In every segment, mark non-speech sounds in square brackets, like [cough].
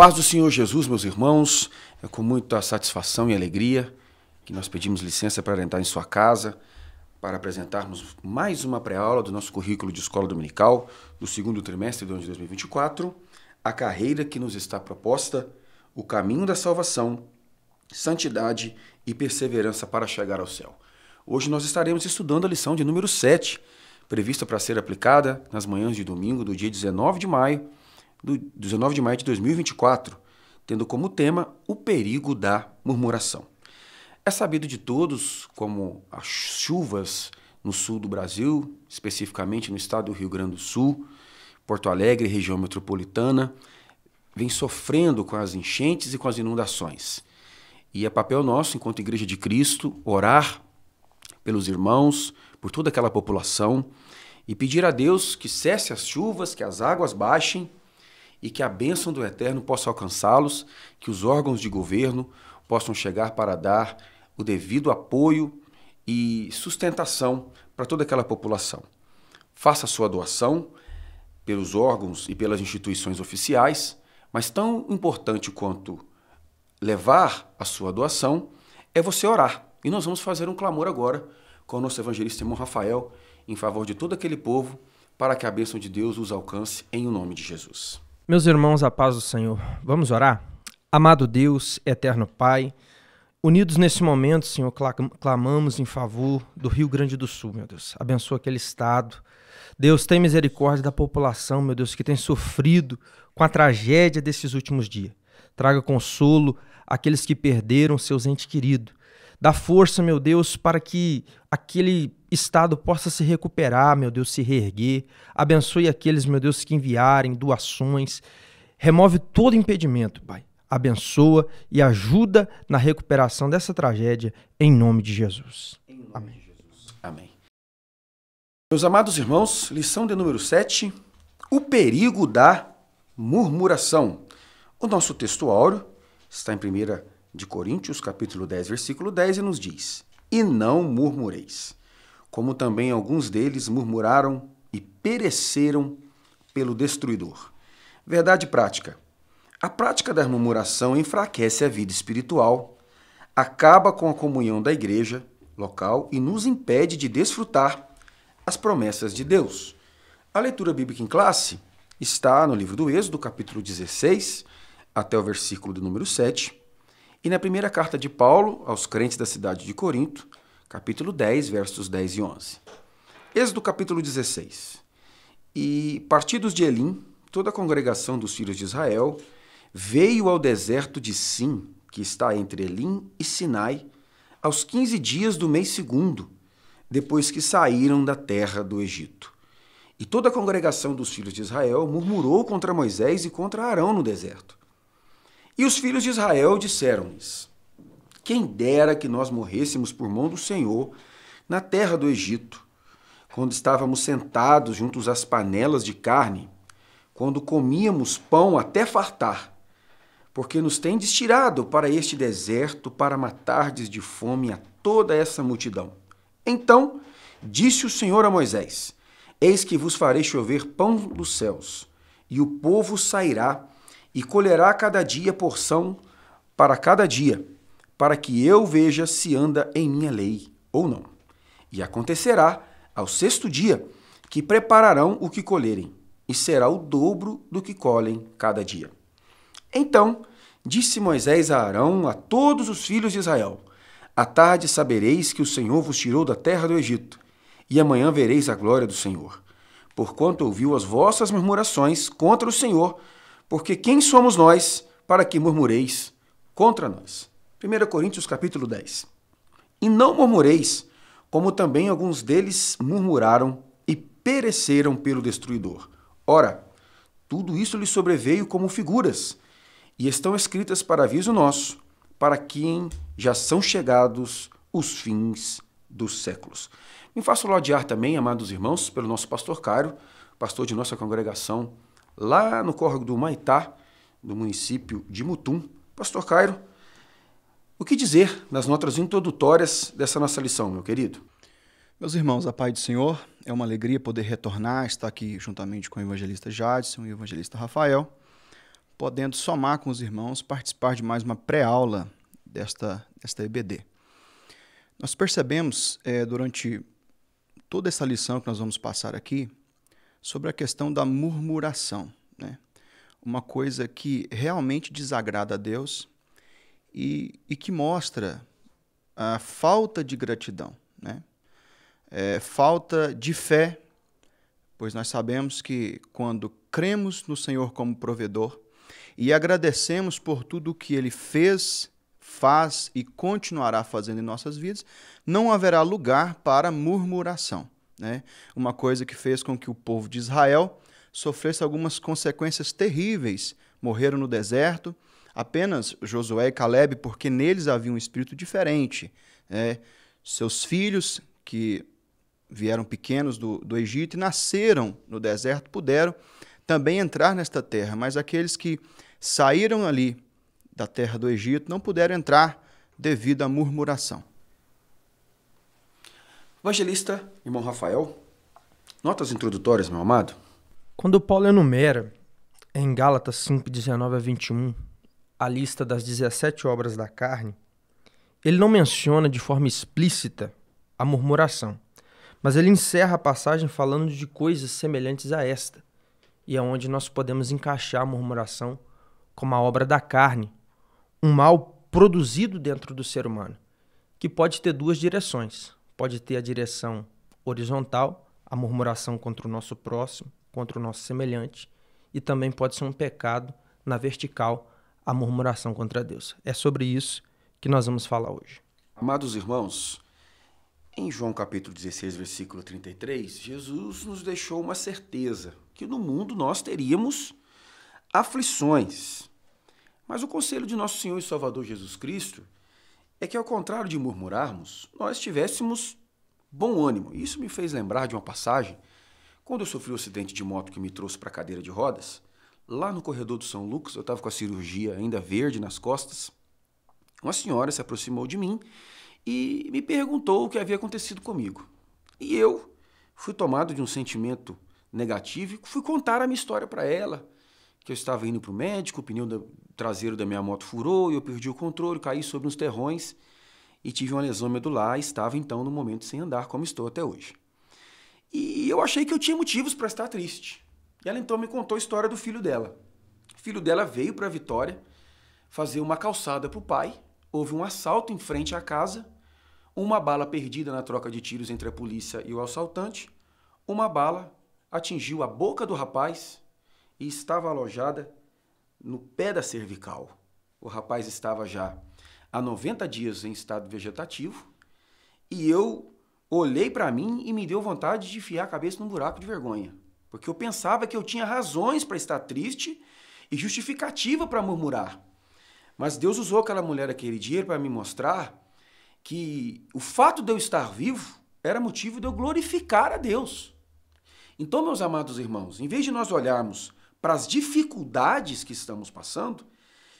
paz do Senhor Jesus, meus irmãos, é com muita satisfação e alegria que nós pedimos licença para entrar em sua casa para apresentarmos mais uma pré-aula do nosso currículo de escola dominical do segundo trimestre do ano de 2024, a carreira que nos está proposta, o caminho da salvação, santidade e perseverança para chegar ao céu. Hoje nós estaremos estudando a lição de número 7, prevista para ser aplicada nas manhãs de domingo do dia 19 de maio do 19 de maio de 2024, tendo como tema o perigo da murmuração. É sabido de todos como as chuvas no sul do Brasil, especificamente no estado do Rio Grande do Sul, Porto Alegre, região metropolitana, vem sofrendo com as enchentes e com as inundações. E é papel nosso, enquanto Igreja de Cristo, orar pelos irmãos, por toda aquela população e pedir a Deus que cesse as chuvas, que as águas baixem e que a bênção do Eterno possa alcançá-los, que os órgãos de governo possam chegar para dar o devido apoio e sustentação para toda aquela população. Faça sua doação pelos órgãos e pelas instituições oficiais, mas tão importante quanto levar a sua doação é você orar. E nós vamos fazer um clamor agora com o nosso evangelista irmão Rafael em favor de todo aquele povo para que a bênção de Deus os alcance em o nome de Jesus. Meus irmãos, a paz do Senhor, vamos orar? Amado Deus, eterno Pai, unidos nesse momento, Senhor, clamamos em favor do Rio Grande do Sul, meu Deus. Abençoa aquele estado. Deus, tem misericórdia da população, meu Deus, que tem sofrido com a tragédia desses últimos dias. Traga consolo àqueles que perderam seus entes queridos. Dá força, meu Deus, para que aquele estado possa se recuperar, meu Deus, se reerguer. Abençoe aqueles, meu Deus, que enviarem doações. Remove todo impedimento, Pai. Abençoa e ajuda na recuperação dessa tragédia, em nome de Jesus. Amém. Amém. Meus amados irmãos, lição de número 7, o perigo da murmuração. O nosso texto áureo está em primeira de Coríntios, capítulo 10, versículo 10, e nos diz: E não murmureis, como também alguns deles murmuraram e pereceram pelo destruidor. Verdade prática. A prática da murmuração enfraquece a vida espiritual, acaba com a comunhão da igreja local e nos impede de desfrutar as promessas de Deus. A leitura bíblica em classe está no livro do Êxodo, capítulo 16, até o versículo do número 7, e na primeira carta de Paulo aos crentes da cidade de Corinto, capítulo 10, versos 10 e 11. Êxodo capítulo 16. E partidos de Elim, toda a congregação dos filhos de Israel, veio ao deserto de Sim, que está entre Elim e Sinai, aos 15 dias do mês segundo, depois que saíram da terra do Egito. E toda a congregação dos filhos de Israel murmurou contra Moisés e contra Arão no deserto. E os filhos de Israel disseram-lhes: Quem dera que nós morrêssemos por mão do Senhor na terra do Egito, quando estávamos sentados juntos às panelas de carne, quando comíamos pão até fartar, porque nos tendes tirado para este deserto para matardes de fome a toda essa multidão. Então disse o Senhor a Moisés: Eis que vos farei chover pão dos céus, e o povo sairá e colherá cada dia porção para cada dia, para que eu veja se anda em minha lei ou não. E acontecerá ao sexto dia que prepararão o que colherem, e será o dobro do que colhem cada dia. Então disse Moisés a Arão, a todos os filhos de Israel: À tarde sabereis que o Senhor vos tirou da terra do Egito, e amanhã vereis a glória do Senhor. Porquanto ouviu as vossas murmurações contra o Senhor, porque quem somos nós para que murmureis contra nós? 1 Coríntios capítulo 10. E não murmureis, como também alguns deles murmuraram e pereceram pelo destruidor. Ora, tudo isso lhes sobreveio como figuras, e estão escritas para aviso nosso, para quem já são chegados os fins dos séculos. Me faço laudear também, amados irmãos, pelo nosso pastor Cário, pastor de nossa congregação lá no córrego do Maitá, do município de Mutum. Pastor Cairo, o que dizer nas notas introdutórias dessa nossa lição, meu querido? Meus irmãos, a paz do Senhor, é uma alegria poder retornar, estar aqui juntamente com o evangelista Jadson e o evangelista Rafael, podendo somar com os irmãos, participar de mais uma pré-aula desta, desta EBD. Nós percebemos é, durante toda essa lição que nós vamos passar aqui, sobre a questão da murmuração. Né? Uma coisa que realmente desagrada a Deus e, e que mostra a falta de gratidão, né? É, falta de fé, pois nós sabemos que quando cremos no Senhor como provedor e agradecemos por tudo o que Ele fez, faz e continuará fazendo em nossas vidas, não haverá lugar para murmuração né? Uma coisa que fez com que o povo de Israel sofresse algumas consequências terríveis. Morreram no deserto, apenas Josué e Caleb, porque neles havia um espírito diferente. Né? Seus filhos, que vieram pequenos do, do Egito e nasceram no deserto, puderam também entrar nesta terra, mas aqueles que saíram ali da terra do Egito não puderam entrar devido à murmuração. Evangelista, irmão Rafael, notas introdutórias, meu amado? Quando Paulo enumera, em Gálatas 5, 19 a 21, a lista das 17 obras da carne, ele não menciona de forma explícita a murmuração, mas ele encerra a passagem falando de coisas semelhantes a esta, e é onde nós podemos encaixar a murmuração como a obra da carne, um mal produzido dentro do ser humano, que pode ter duas direções pode ter a direção horizontal, a murmuração contra o nosso próximo, contra o nosso semelhante, e também pode ser um pecado na vertical, a murmuração contra Deus. É sobre isso que nós vamos falar hoje. Amados irmãos, em João capítulo 16, versículo 33, Jesus nos deixou uma certeza que no mundo nós teríamos aflições. Mas o conselho de nosso Senhor e Salvador Jesus Cristo é que, ao contrário de murmurarmos, nós tivéssemos bom ânimo. Isso me fez lembrar de uma passagem quando eu sofri o um acidente de moto que me trouxe para a cadeira de rodas. Lá no corredor do São Lucas, eu estava com a cirurgia ainda verde nas costas. Uma senhora se aproximou de mim e me perguntou o que havia acontecido comigo. E eu fui tomado de um sentimento negativo e fui contar a minha história para ela, que eu estava indo para o médico, o pneu traseiro da minha moto furou e eu perdi o controle, caí sobre uns terrões e tive uma lesão medular. Estava então no momento sem andar, como estou até hoje. E eu achei que eu tinha motivos para estar triste. E ela então me contou a história do filho dela. O filho dela veio para Vitória fazer uma calçada para o pai. Houve um assalto em frente à casa, uma bala perdida na troca de tiros entre a polícia e o assaltante. Uma bala atingiu a boca do rapaz e estava alojada no pé da cervical. O rapaz estava já há 90 dias em estado vegetativo e eu olhei para mim e me deu vontade de enfiar a cabeça num buraco de vergonha, porque eu pensava que eu tinha razões para estar triste e justificativa para murmurar. Mas Deus usou aquela mulher aquele dia para me mostrar que o fato de eu estar vivo era motivo de eu glorificar a Deus. Então, meus amados irmãos, em vez de nós olharmos para as dificuldades que estamos passando,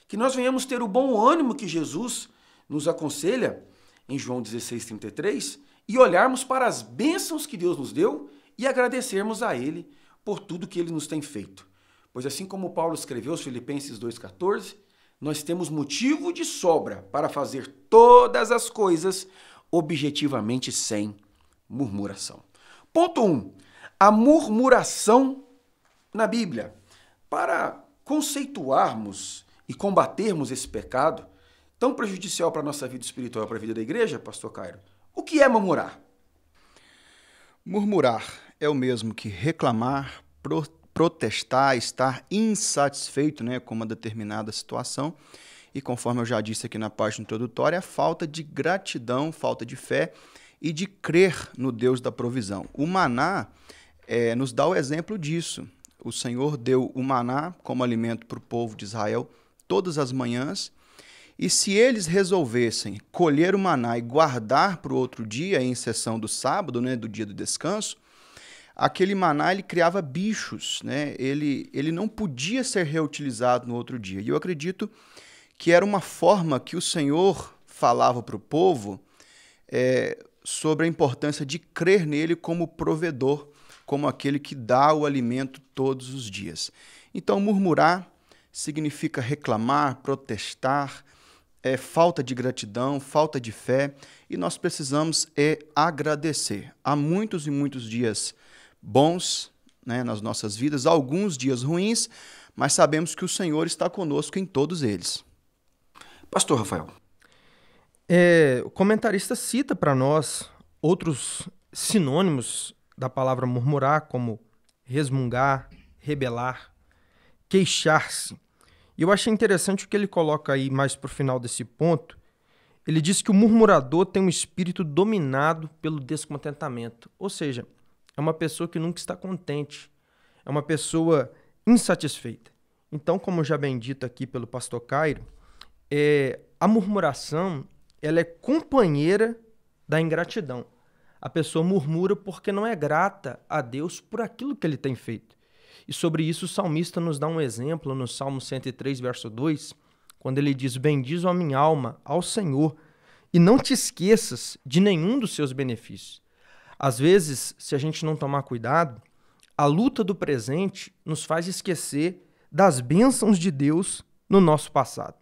que nós venhamos ter o bom ânimo que Jesus nos aconselha em João 33, e olharmos para as bênçãos que Deus nos deu e agradecermos a ele por tudo que ele nos tem feito. Pois assim como Paulo escreveu aos Filipenses 2:14, nós temos motivo de sobra para fazer todas as coisas objetivamente sem murmuração. Ponto 1. Um, a murmuração na Bíblia. Para conceituarmos e combatermos esse pecado tão prejudicial para a nossa vida espiritual, para a vida da igreja, pastor Cairo, o que é murmurar? Murmurar é o mesmo que reclamar, pro protestar, estar insatisfeito né, com uma determinada situação. E conforme eu já disse aqui na parte introdutória, a falta de gratidão, falta de fé e de crer no Deus da provisão. O Maná é, nos dá o exemplo disso o Senhor deu o maná como alimento para o povo de Israel todas as manhãs. E se eles resolvessem colher o maná e guardar para o outro dia, em sessão do sábado, né, do dia do descanso, aquele maná ele criava bichos, né? ele, ele não podia ser reutilizado no outro dia. E eu acredito que era uma forma que o Senhor falava para o povo é, sobre a importância de crer nele como provedor como aquele que dá o alimento todos os dias. Então, murmurar significa reclamar, protestar, é falta de gratidão, falta de fé, e nós precisamos é agradecer. Há muitos e muitos dias bons né, nas nossas vidas, alguns dias ruins, mas sabemos que o Senhor está conosco em todos eles. Pastor Rafael. É, o comentarista cita para nós outros sinônimos da palavra murmurar, como resmungar, rebelar, queixar-se. E eu achei interessante o que ele coloca aí mais para o final desse ponto. Ele diz que o murmurador tem um espírito dominado pelo descontentamento, ou seja, é uma pessoa que nunca está contente, é uma pessoa insatisfeita. Então, como já bem dito aqui pelo pastor Cairo, é, a murmuração ela é companheira da ingratidão a pessoa murmura porque não é grata a Deus por aquilo que ele tem feito. E sobre isso o salmista nos dá um exemplo no Salmo 103, verso 2, quando ele diz: Bendiz a minha alma ao Senhor, e não te esqueças de nenhum dos seus benefícios. Às vezes, se a gente não tomar cuidado, a luta do presente nos faz esquecer das bênçãos de Deus no nosso passado.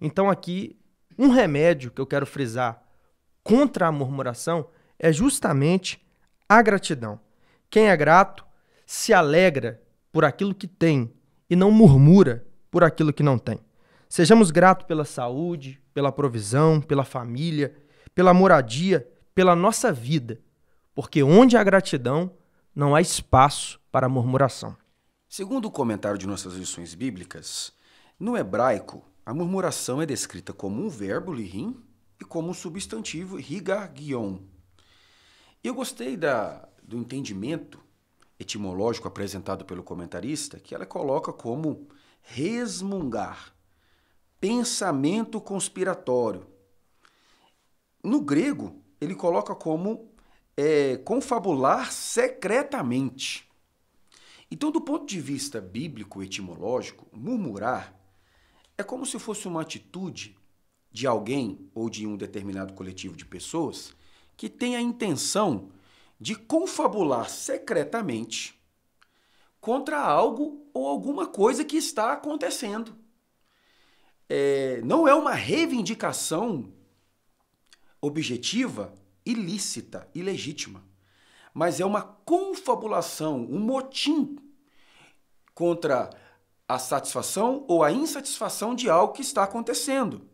Então, aqui, um remédio que eu quero frisar contra a murmuração é justamente a gratidão. Quem é grato se alegra por aquilo que tem e não murmura por aquilo que não tem. Sejamos gratos pela saúde, pela provisão, pela família, pela moradia, pela nossa vida, porque onde há gratidão, não há espaço para murmuração. Segundo o comentário de nossas lições bíblicas, no hebraico, a murmuração é descrita como um verbo lirim e como um substantivo guion. Eu gostei da, do entendimento etimológico apresentado pelo comentarista, que ela coloca como resmungar, pensamento conspiratório. No grego, ele coloca como é, confabular secretamente. Então, do ponto de vista bíblico etimológico, murmurar é como se fosse uma atitude de alguém ou de um determinado coletivo de pessoas que tem a intenção de confabular secretamente contra algo ou alguma coisa que está acontecendo. É, não é uma reivindicação objetiva, ilícita, ilegítima, mas é uma confabulação, um motim contra a satisfação ou a insatisfação de algo que está acontecendo.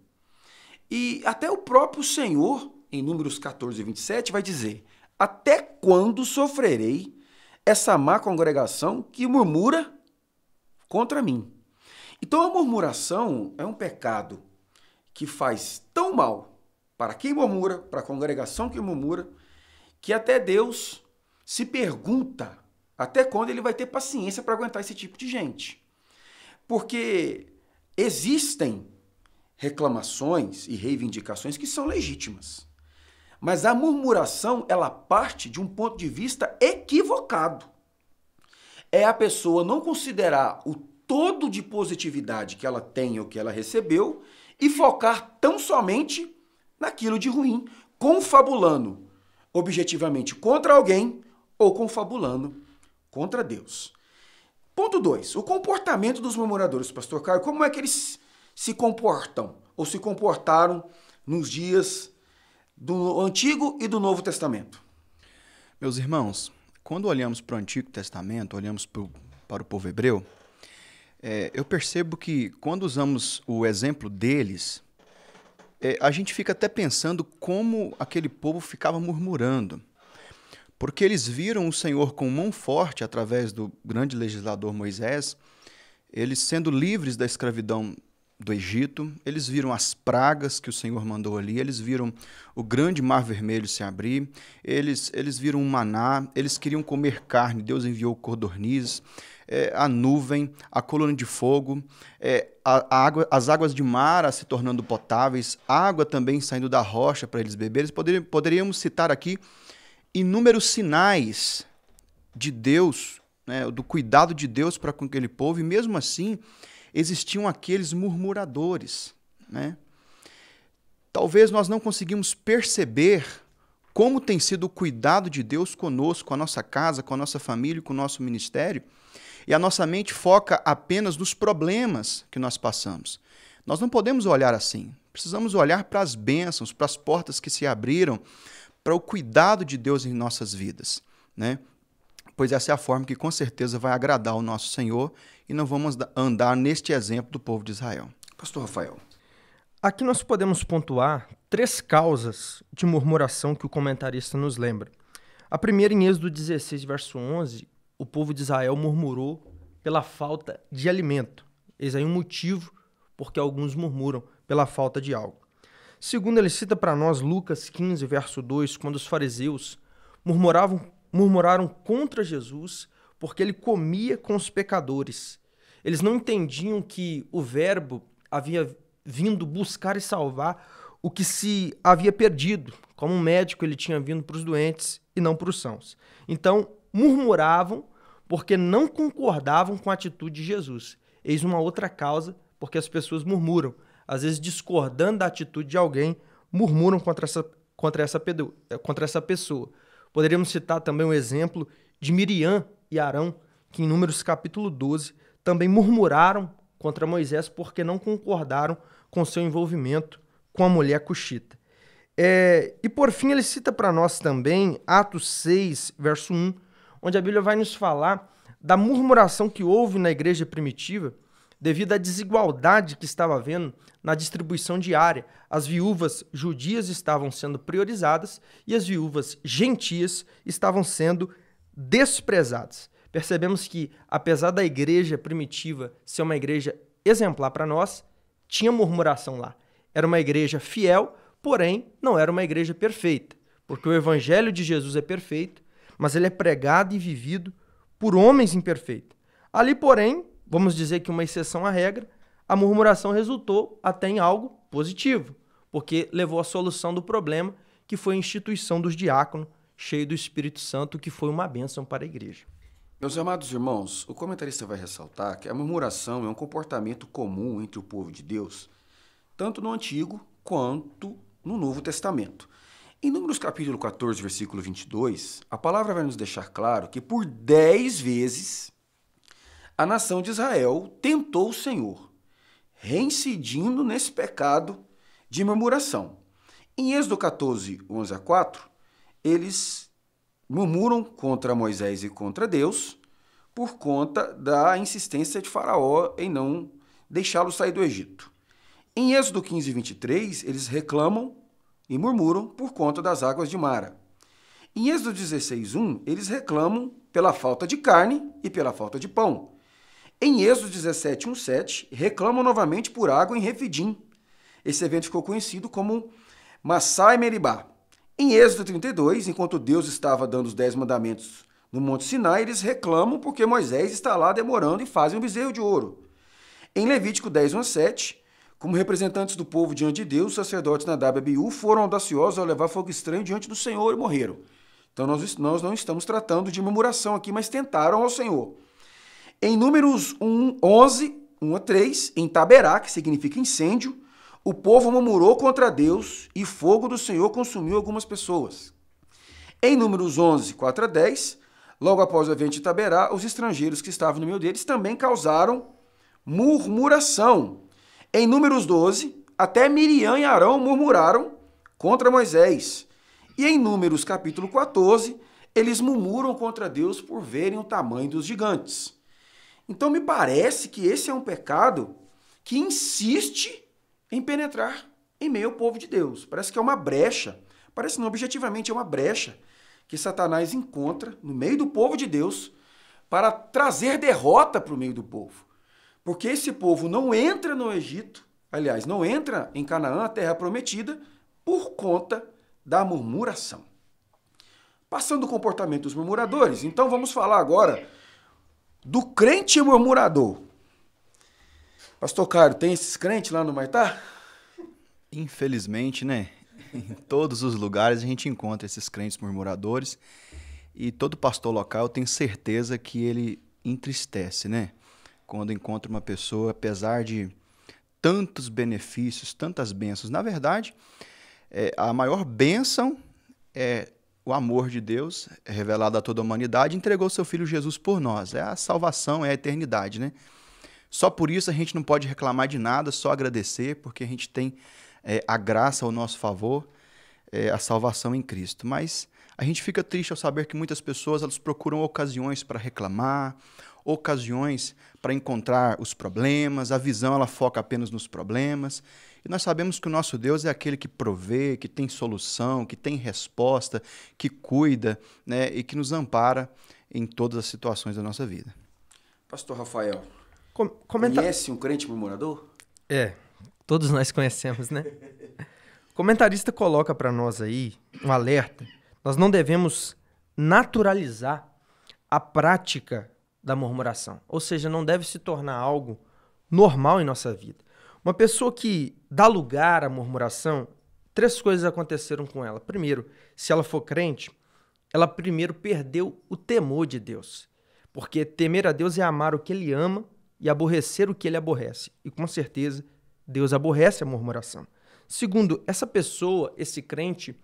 E até o próprio Senhor em Números 14 e 27, vai dizer: Até quando sofrerei essa má congregação que murmura contra mim? Então, a murmuração é um pecado que faz tão mal para quem murmura, para a congregação que murmura, que até Deus se pergunta até quando ele vai ter paciência para aguentar esse tipo de gente. Porque existem reclamações e reivindicações que são legítimas. Mas a murmuração, ela parte de um ponto de vista equivocado. É a pessoa não considerar o todo de positividade que ela tem ou que ela recebeu e focar tão somente naquilo de ruim, confabulando objetivamente contra alguém ou confabulando contra Deus. Ponto 2. O comportamento dos murmuradores, pastor Caio, como é que eles se comportam ou se comportaram nos dias do Antigo e do Novo Testamento? Meus irmãos, quando olhamos para o Antigo Testamento, olhamos para o povo hebreu, é, eu percebo que quando usamos o exemplo deles, é, a gente fica até pensando como aquele povo ficava murmurando. Porque eles viram o Senhor com mão forte através do grande legislador Moisés, eles sendo livres da escravidão do Egito, eles viram as pragas que o Senhor mandou ali, eles viram o grande mar vermelho se abrir, eles, eles viram o um maná, eles queriam comer carne, Deus enviou codornizes, é, a nuvem, a coluna de fogo, é, a, a água, as águas de mar se tornando potáveis, água também saindo da rocha para eles beberem. Poderiam, poderíamos citar aqui inúmeros sinais de Deus, né, do cuidado de Deus para com aquele povo, e mesmo assim existiam aqueles murmuradores. Né? Talvez nós não conseguimos perceber como tem sido o cuidado de Deus conosco, com a nossa casa, com a nossa família, com o nosso ministério, e a nossa mente foca apenas nos problemas que nós passamos. Nós não podemos olhar assim. Precisamos olhar para as bênçãos, para as portas que se abriram, para o cuidado de Deus em nossas vidas, né? Pois essa é a forma que com certeza vai agradar o nosso Senhor e não vamos andar neste exemplo do povo de Israel. Pastor Rafael. Aqui nós podemos pontuar três causas de murmuração que o comentarista nos lembra. A primeira, em Êxodo 16, verso 11, o povo de Israel murmurou pela falta de alimento. Eis aí um motivo porque alguns murmuram pela falta de algo. Segundo, ele cita para nós Lucas 15, verso 2, quando os fariseus murmuravam, murmuraram contra Jesus porque ele comia com os pecadores. Eles não entendiam que o Verbo havia vindo buscar e salvar o que se havia perdido. Como um médico, ele tinha vindo para os doentes e não para os sãos. Então, murmuravam porque não concordavam com a atitude de Jesus. Eis uma outra causa porque as pessoas murmuram. Às vezes, discordando da atitude de alguém, murmuram contra essa, contra essa, contra essa pessoa. Poderíamos citar também o um exemplo de Miriam, e Arão, que em Números capítulo 12 também murmuraram contra Moisés porque não concordaram com seu envolvimento com a mulher cuxita. É, e por fim, ele cita para nós também Atos 6, verso 1, onde a Bíblia vai nos falar da murmuração que houve na igreja primitiva devido à desigualdade que estava havendo na distribuição diária. As viúvas judias estavam sendo priorizadas e as viúvas gentias estavam sendo priorizadas desprezados Percebemos que, apesar da igreja primitiva ser uma igreja exemplar para nós, tinha murmuração lá. Era uma igreja fiel, porém não era uma igreja perfeita, porque o evangelho de Jesus é perfeito, mas ele é pregado e vivido por homens imperfeitos. Ali, porém, vamos dizer que uma exceção à regra, a murmuração resultou até em algo positivo, porque levou à solução do problema que foi a instituição dos diáconos cheio do Espírito Santo, que foi uma bênção para a igreja. Meus amados irmãos, o comentarista vai ressaltar que a murmuração é um comportamento comum entre o povo de Deus, tanto no Antigo quanto no Novo Testamento. Em Números capítulo 14, versículo 22, a palavra vai nos deixar claro que por dez vezes a nação de Israel tentou o Senhor, reincidindo nesse pecado de murmuração. Em Êxodo 14, 11 a 4, eles murmuram contra Moisés e contra Deus por conta da insistência de Faraó em não deixá-los sair do Egito. Em Êxodo 15, 23, eles reclamam e murmuram por conta das águas de Mara. Em Êxodo 16, 1, eles reclamam pela falta de carne e pela falta de pão. Em Êxodo 17, 1, 7, reclamam novamente por água em Refidim. Esse evento ficou conhecido como Massai Meribá. Em Êxodo 32, enquanto Deus estava dando os dez mandamentos no Monte Sinai, eles reclamam porque Moisés está lá demorando e fazem um bezerro de ouro. Em Levítico 10, 1 a 7, como representantes do povo diante de Deus, os sacerdotes Nadab e Abiú foram audaciosos ao levar fogo estranho diante do Senhor e morreram. Então nós, nós não estamos tratando de murmuração aqui, mas tentaram ao Senhor. Em Números 1, 11, 1 a 3, em Taberá, que significa incêndio, o povo murmurou contra Deus e fogo do Senhor consumiu algumas pessoas. Em Números 11, 4 a 10, logo após o evento de Taberá, os estrangeiros que estavam no meio deles também causaram murmuração. Em Números 12, até Miriam e Arão murmuraram contra Moisés. E em Números capítulo 14, eles murmuram contra Deus por verem o tamanho dos gigantes. Então me parece que esse é um pecado que insiste em penetrar em meio ao povo de Deus. Parece que é uma brecha, parece não, objetivamente é uma brecha que Satanás encontra no meio do povo de Deus para trazer derrota para o meio do povo. Porque esse povo não entra no Egito, aliás, não entra em Canaã, a terra prometida, por conta da murmuração. Passando o comportamento dos murmuradores, então vamos falar agora do crente murmurador. Pastor Caro, tem esses crentes lá no Maitá? Infelizmente, né? em todos os lugares a gente encontra esses crentes murmuradores. E todo pastor local tem certeza que ele entristece, né? Quando encontra uma pessoa, apesar de tantos benefícios, tantas bênçãos. Na verdade, é, a maior bênção é o amor de Deus revelado a toda a humanidade, entregou seu Filho Jesus por nós. É a salvação, é a eternidade, né? Só por isso a gente não pode reclamar de nada, só agradecer, porque a gente tem é, a graça ao nosso favor, é, a salvação em Cristo. Mas a gente fica triste ao saber que muitas pessoas elas procuram ocasiões para reclamar, ocasiões para encontrar os problemas, a visão ela foca apenas nos problemas. E nós sabemos que o nosso Deus é aquele que provê, que tem solução, que tem resposta, que cuida né, e que nos ampara em todas as situações da nossa vida. Pastor Rafael, com Conhece um crente murmurador? É, todos nós conhecemos, né? o [laughs] comentarista coloca para nós aí um alerta. Nós não devemos naturalizar a prática da murmuração. Ou seja, não deve se tornar algo normal em nossa vida. Uma pessoa que dá lugar à murmuração, três coisas aconteceram com ela. Primeiro, se ela for crente, ela primeiro perdeu o temor de Deus. Porque temer a Deus é amar o que ele ama e aborrecer o que ele aborrece. E com certeza, Deus aborrece a murmuração. Segundo, essa pessoa, esse crente,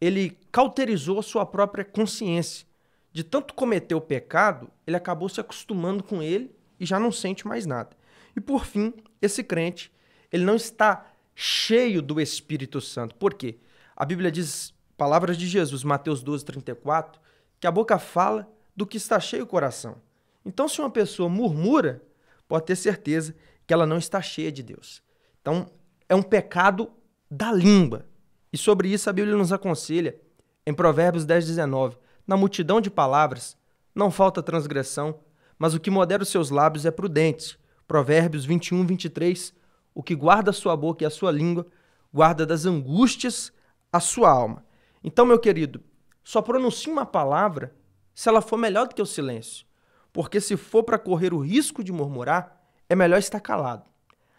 ele cauterizou sua própria consciência. De tanto cometer o pecado, ele acabou se acostumando com ele e já não sente mais nada. E por fim, esse crente, ele não está cheio do Espírito Santo. Por quê? A Bíblia diz, palavras de Jesus, Mateus 12, 34, que a boca fala do que está cheio o coração. Então, se uma pessoa murmura, pode ter certeza que ela não está cheia de Deus. Então, é um pecado da língua. E sobre isso a Bíblia nos aconselha em Provérbios 10, 19. Na multidão de palavras não falta transgressão, mas o que modera os seus lábios é prudente. Provérbios 21, 23. O que guarda a sua boca e a sua língua guarda das angústias a sua alma. Então, meu querido, só pronuncie uma palavra se ela for melhor do que o silêncio. Porque se for para correr o risco de murmurar, é melhor estar calado.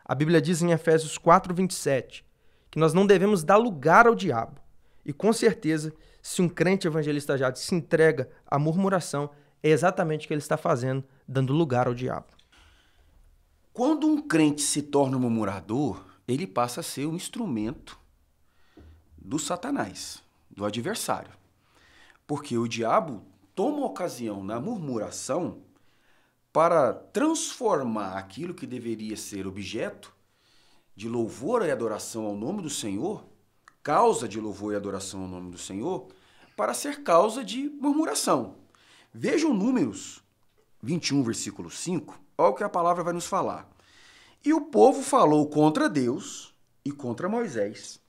A Bíblia diz em Efésios 4:27 que nós não devemos dar lugar ao diabo. E com certeza, se um crente evangelista já se entrega à murmuração, é exatamente o que ele está fazendo, dando lugar ao diabo. Quando um crente se torna um murmurador, ele passa a ser um instrumento do Satanás, do adversário. Porque o diabo toma ocasião na murmuração para transformar aquilo que deveria ser objeto de louvor e adoração ao nome do Senhor, causa de louvor e adoração ao nome do Senhor, para ser causa de murmuração. Vejam Números 21, versículo 5, olha o que a palavra vai nos falar. E o povo falou contra Deus e contra Moisés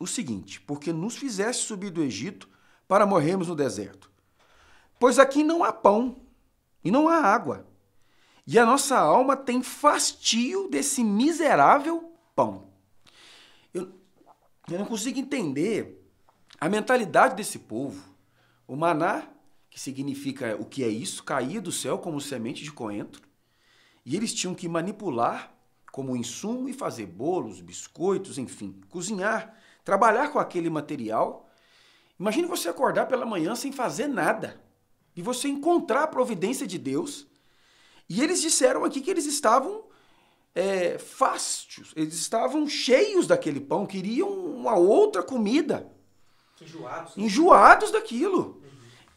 o seguinte: porque nos fizeste subir do Egito para morrermos no deserto. Pois aqui não há pão e não há água, e a nossa alma tem fastio desse miserável pão. Eu, eu não consigo entender a mentalidade desse povo. O maná, que significa o que é isso, caía do céu como semente de coentro, e eles tinham que manipular como insumo e fazer bolos, biscoitos, enfim, cozinhar, trabalhar com aquele material. Imagine você acordar pela manhã sem fazer nada de você encontrar a providência de Deus. E eles disseram aqui que eles estavam é, fastos, eles estavam cheios daquele pão, queriam uma outra comida. Enjoados. Enjoados daquilo. Uhum.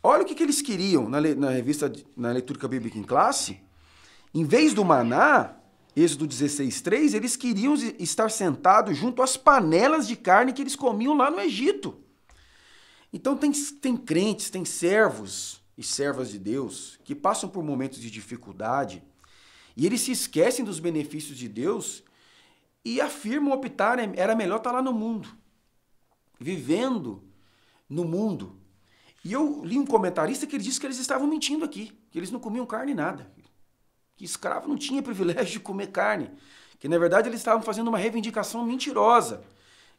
Olha o que, que eles queriam na, na revista, na leitura bíblica em classe. Em vez do maná, Êxodo 16,3, eles queriam estar sentados junto às panelas de carne que eles comiam lá no Egito. Então tem, tem crentes, tem servos e servas de Deus que passam por momentos de dificuldade e eles se esquecem dos benefícios de Deus e afirmam optar, né, era melhor estar tá lá no mundo, vivendo no mundo. E eu li um comentarista que ele disse que eles estavam mentindo aqui, que eles não comiam carne nada, que escravo não tinha [laughs] privilégio de comer carne, que na verdade eles estavam fazendo uma reivindicação mentirosa.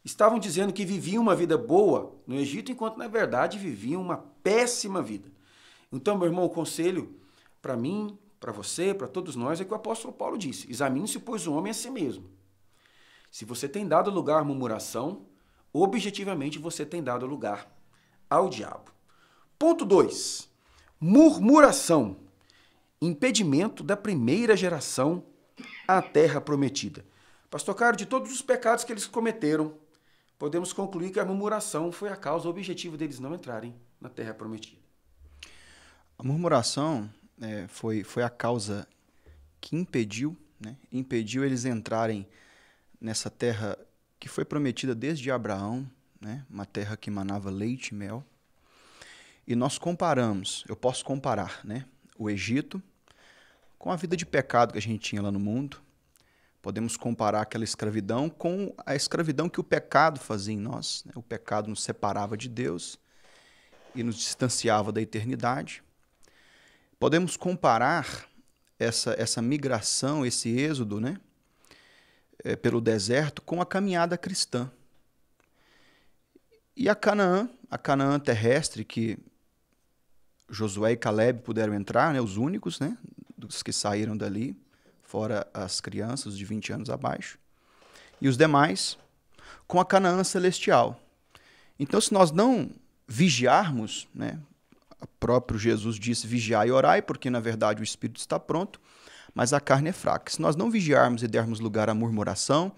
Estavam dizendo que viviam uma vida boa no Egito, enquanto na verdade viviam uma péssima vida. Então, meu irmão, o conselho para mim, para você, para todos nós é que o apóstolo Paulo disse: examine-se, pois o homem a si mesmo. Se você tem dado lugar à murmuração, objetivamente você tem dado lugar ao diabo. Ponto 2. Murmuração. Impedimento da primeira geração à terra prometida. Pastor Caro, de todos os pecados que eles cometeram, podemos concluir que a murmuração foi a causa, o objetivo deles não entrarem na terra prometida. A murmuração é, foi, foi a causa que impediu, né, impediu eles entrarem nessa terra que foi prometida desde Abraão, né, uma terra que manava leite e mel. E nós comparamos, eu posso comparar, né, o Egito com a vida de pecado que a gente tinha lá no mundo. Podemos comparar aquela escravidão com a escravidão que o pecado fazia em nós. Né? O pecado nos separava de Deus e nos distanciava da eternidade. Podemos comparar essa, essa migração, esse êxodo né, é, pelo deserto com a caminhada cristã. E a Canaã, a Canaã terrestre que Josué e Caleb puderam entrar, né, os únicos né, dos que saíram dali, fora as crianças de 20 anos abaixo, e os demais, com a Canaã celestial. Então, se nós não vigiarmos, né, o próprio Jesus disse: vigiai e orai, porque na verdade o espírito está pronto, mas a carne é fraca. Se nós não vigiarmos e dermos lugar à murmuração,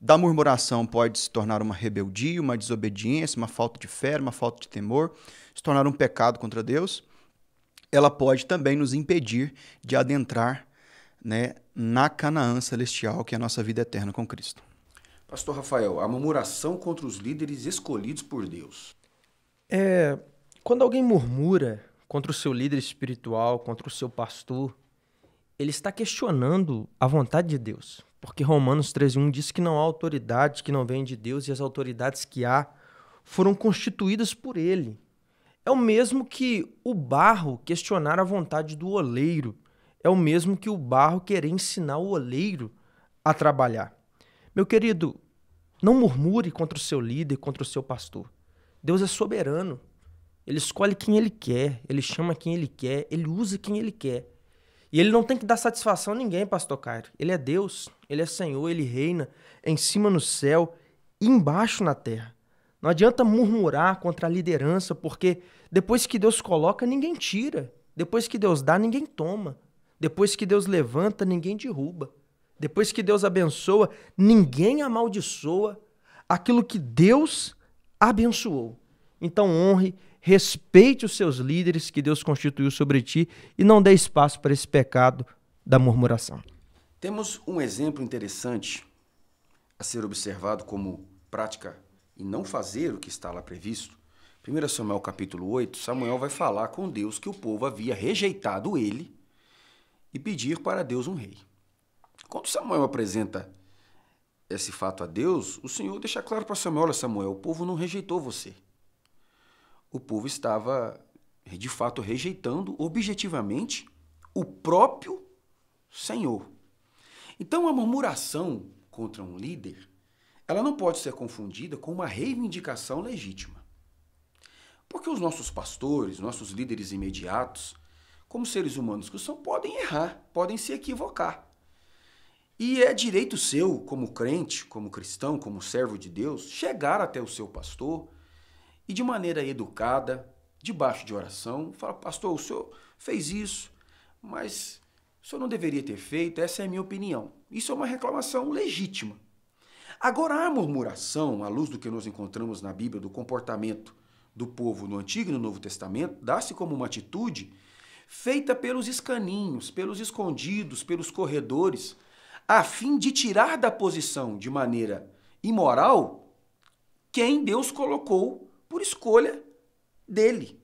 da murmuração pode se tornar uma rebeldia, uma desobediência, uma falta de fé, uma falta de temor, se tornar um pecado contra Deus. Ela pode também nos impedir de adentrar né, na Canaã celestial, que é a nossa vida eterna com Cristo. Pastor Rafael, a murmuração contra os líderes escolhidos por Deus. É, quando alguém murmura contra o seu líder espiritual, contra o seu pastor, ele está questionando a vontade de Deus. Porque Romanos 3:1 diz que não há autoridade que não vem de Deus e as autoridades que há foram constituídas por ele. É o mesmo que o barro questionar a vontade do oleiro. É o mesmo que o barro querer ensinar o oleiro a trabalhar. Meu querido, não murmure contra o seu líder, contra o seu pastor. Deus é soberano. Ele escolhe quem ele quer, ele chama quem ele quer, ele usa quem ele quer. E ele não tem que dar satisfação a ninguém, pastor Cairo. Ele é Deus, ele é Senhor, ele reina em cima no céu e embaixo na terra. Não adianta murmurar contra a liderança, porque depois que Deus coloca, ninguém tira. Depois que Deus dá, ninguém toma. Depois que Deus levanta, ninguém derruba. Depois que Deus abençoa, ninguém amaldiçoa aquilo que Deus abençoou. Então honre respeite os seus líderes que Deus constituiu sobre ti e não dê espaço para esse pecado da murmuração. Temos um exemplo interessante a ser observado como prática e não fazer o que está lá previsto. 1 Samuel capítulo 8, Samuel vai falar com Deus que o povo havia rejeitado ele e pedir para Deus um rei. Quando Samuel apresenta esse fato a Deus, o Senhor deixa claro para Samuel, olha Samuel, o povo não rejeitou você o povo estava, de fato, rejeitando objetivamente o próprio Senhor. Então, a murmuração contra um líder, ela não pode ser confundida com uma reivindicação legítima. Porque os nossos pastores, nossos líderes imediatos, como seres humanos que são, podem errar, podem se equivocar. E é direito seu, como crente, como cristão, como servo de Deus, chegar até o seu pastor e de maneira educada, debaixo de oração, fala: Pastor, o senhor fez isso, mas o senhor não deveria ter feito, essa é a minha opinião. Isso é uma reclamação legítima. Agora, a murmuração, à luz do que nós encontramos na Bíblia, do comportamento do povo no Antigo e no Novo Testamento, dá-se como uma atitude feita pelos escaninhos, pelos escondidos, pelos corredores, a fim de tirar da posição de maneira imoral quem Deus colocou por escolha dele.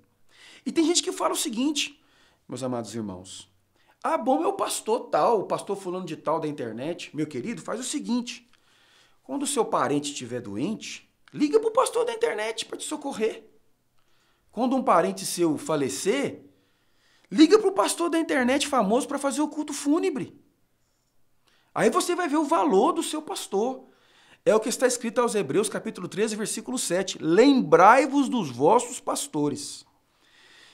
E tem gente que fala o seguinte, meus amados irmãos: ah, bom, é o pastor tal, o pastor fulano de tal da internet. Meu querido, faz o seguinte: quando o seu parente estiver doente, liga para o pastor da internet para te socorrer. Quando um parente seu falecer, liga para o pastor da internet famoso para fazer o culto fúnebre. Aí você vai ver o valor do seu pastor. É o que está escrito aos Hebreus, capítulo 13, versículo 7. Lembrai-vos dos vossos pastores,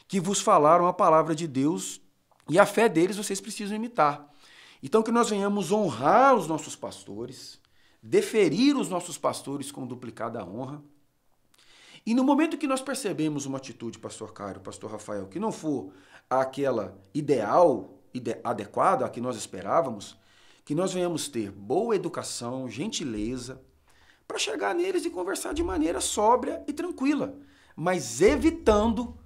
que vos falaram a palavra de Deus, e a fé deles vocês precisam imitar. Então, que nós venhamos honrar os nossos pastores, deferir os nossos pastores com duplicada honra. E no momento que nós percebemos uma atitude, pastor Cairo, pastor Rafael, que não for aquela ideal, ide adequada, a que nós esperávamos, que nós venhamos ter boa educação, gentileza, para chegar neles e conversar de maneira sóbria e tranquila, mas evitando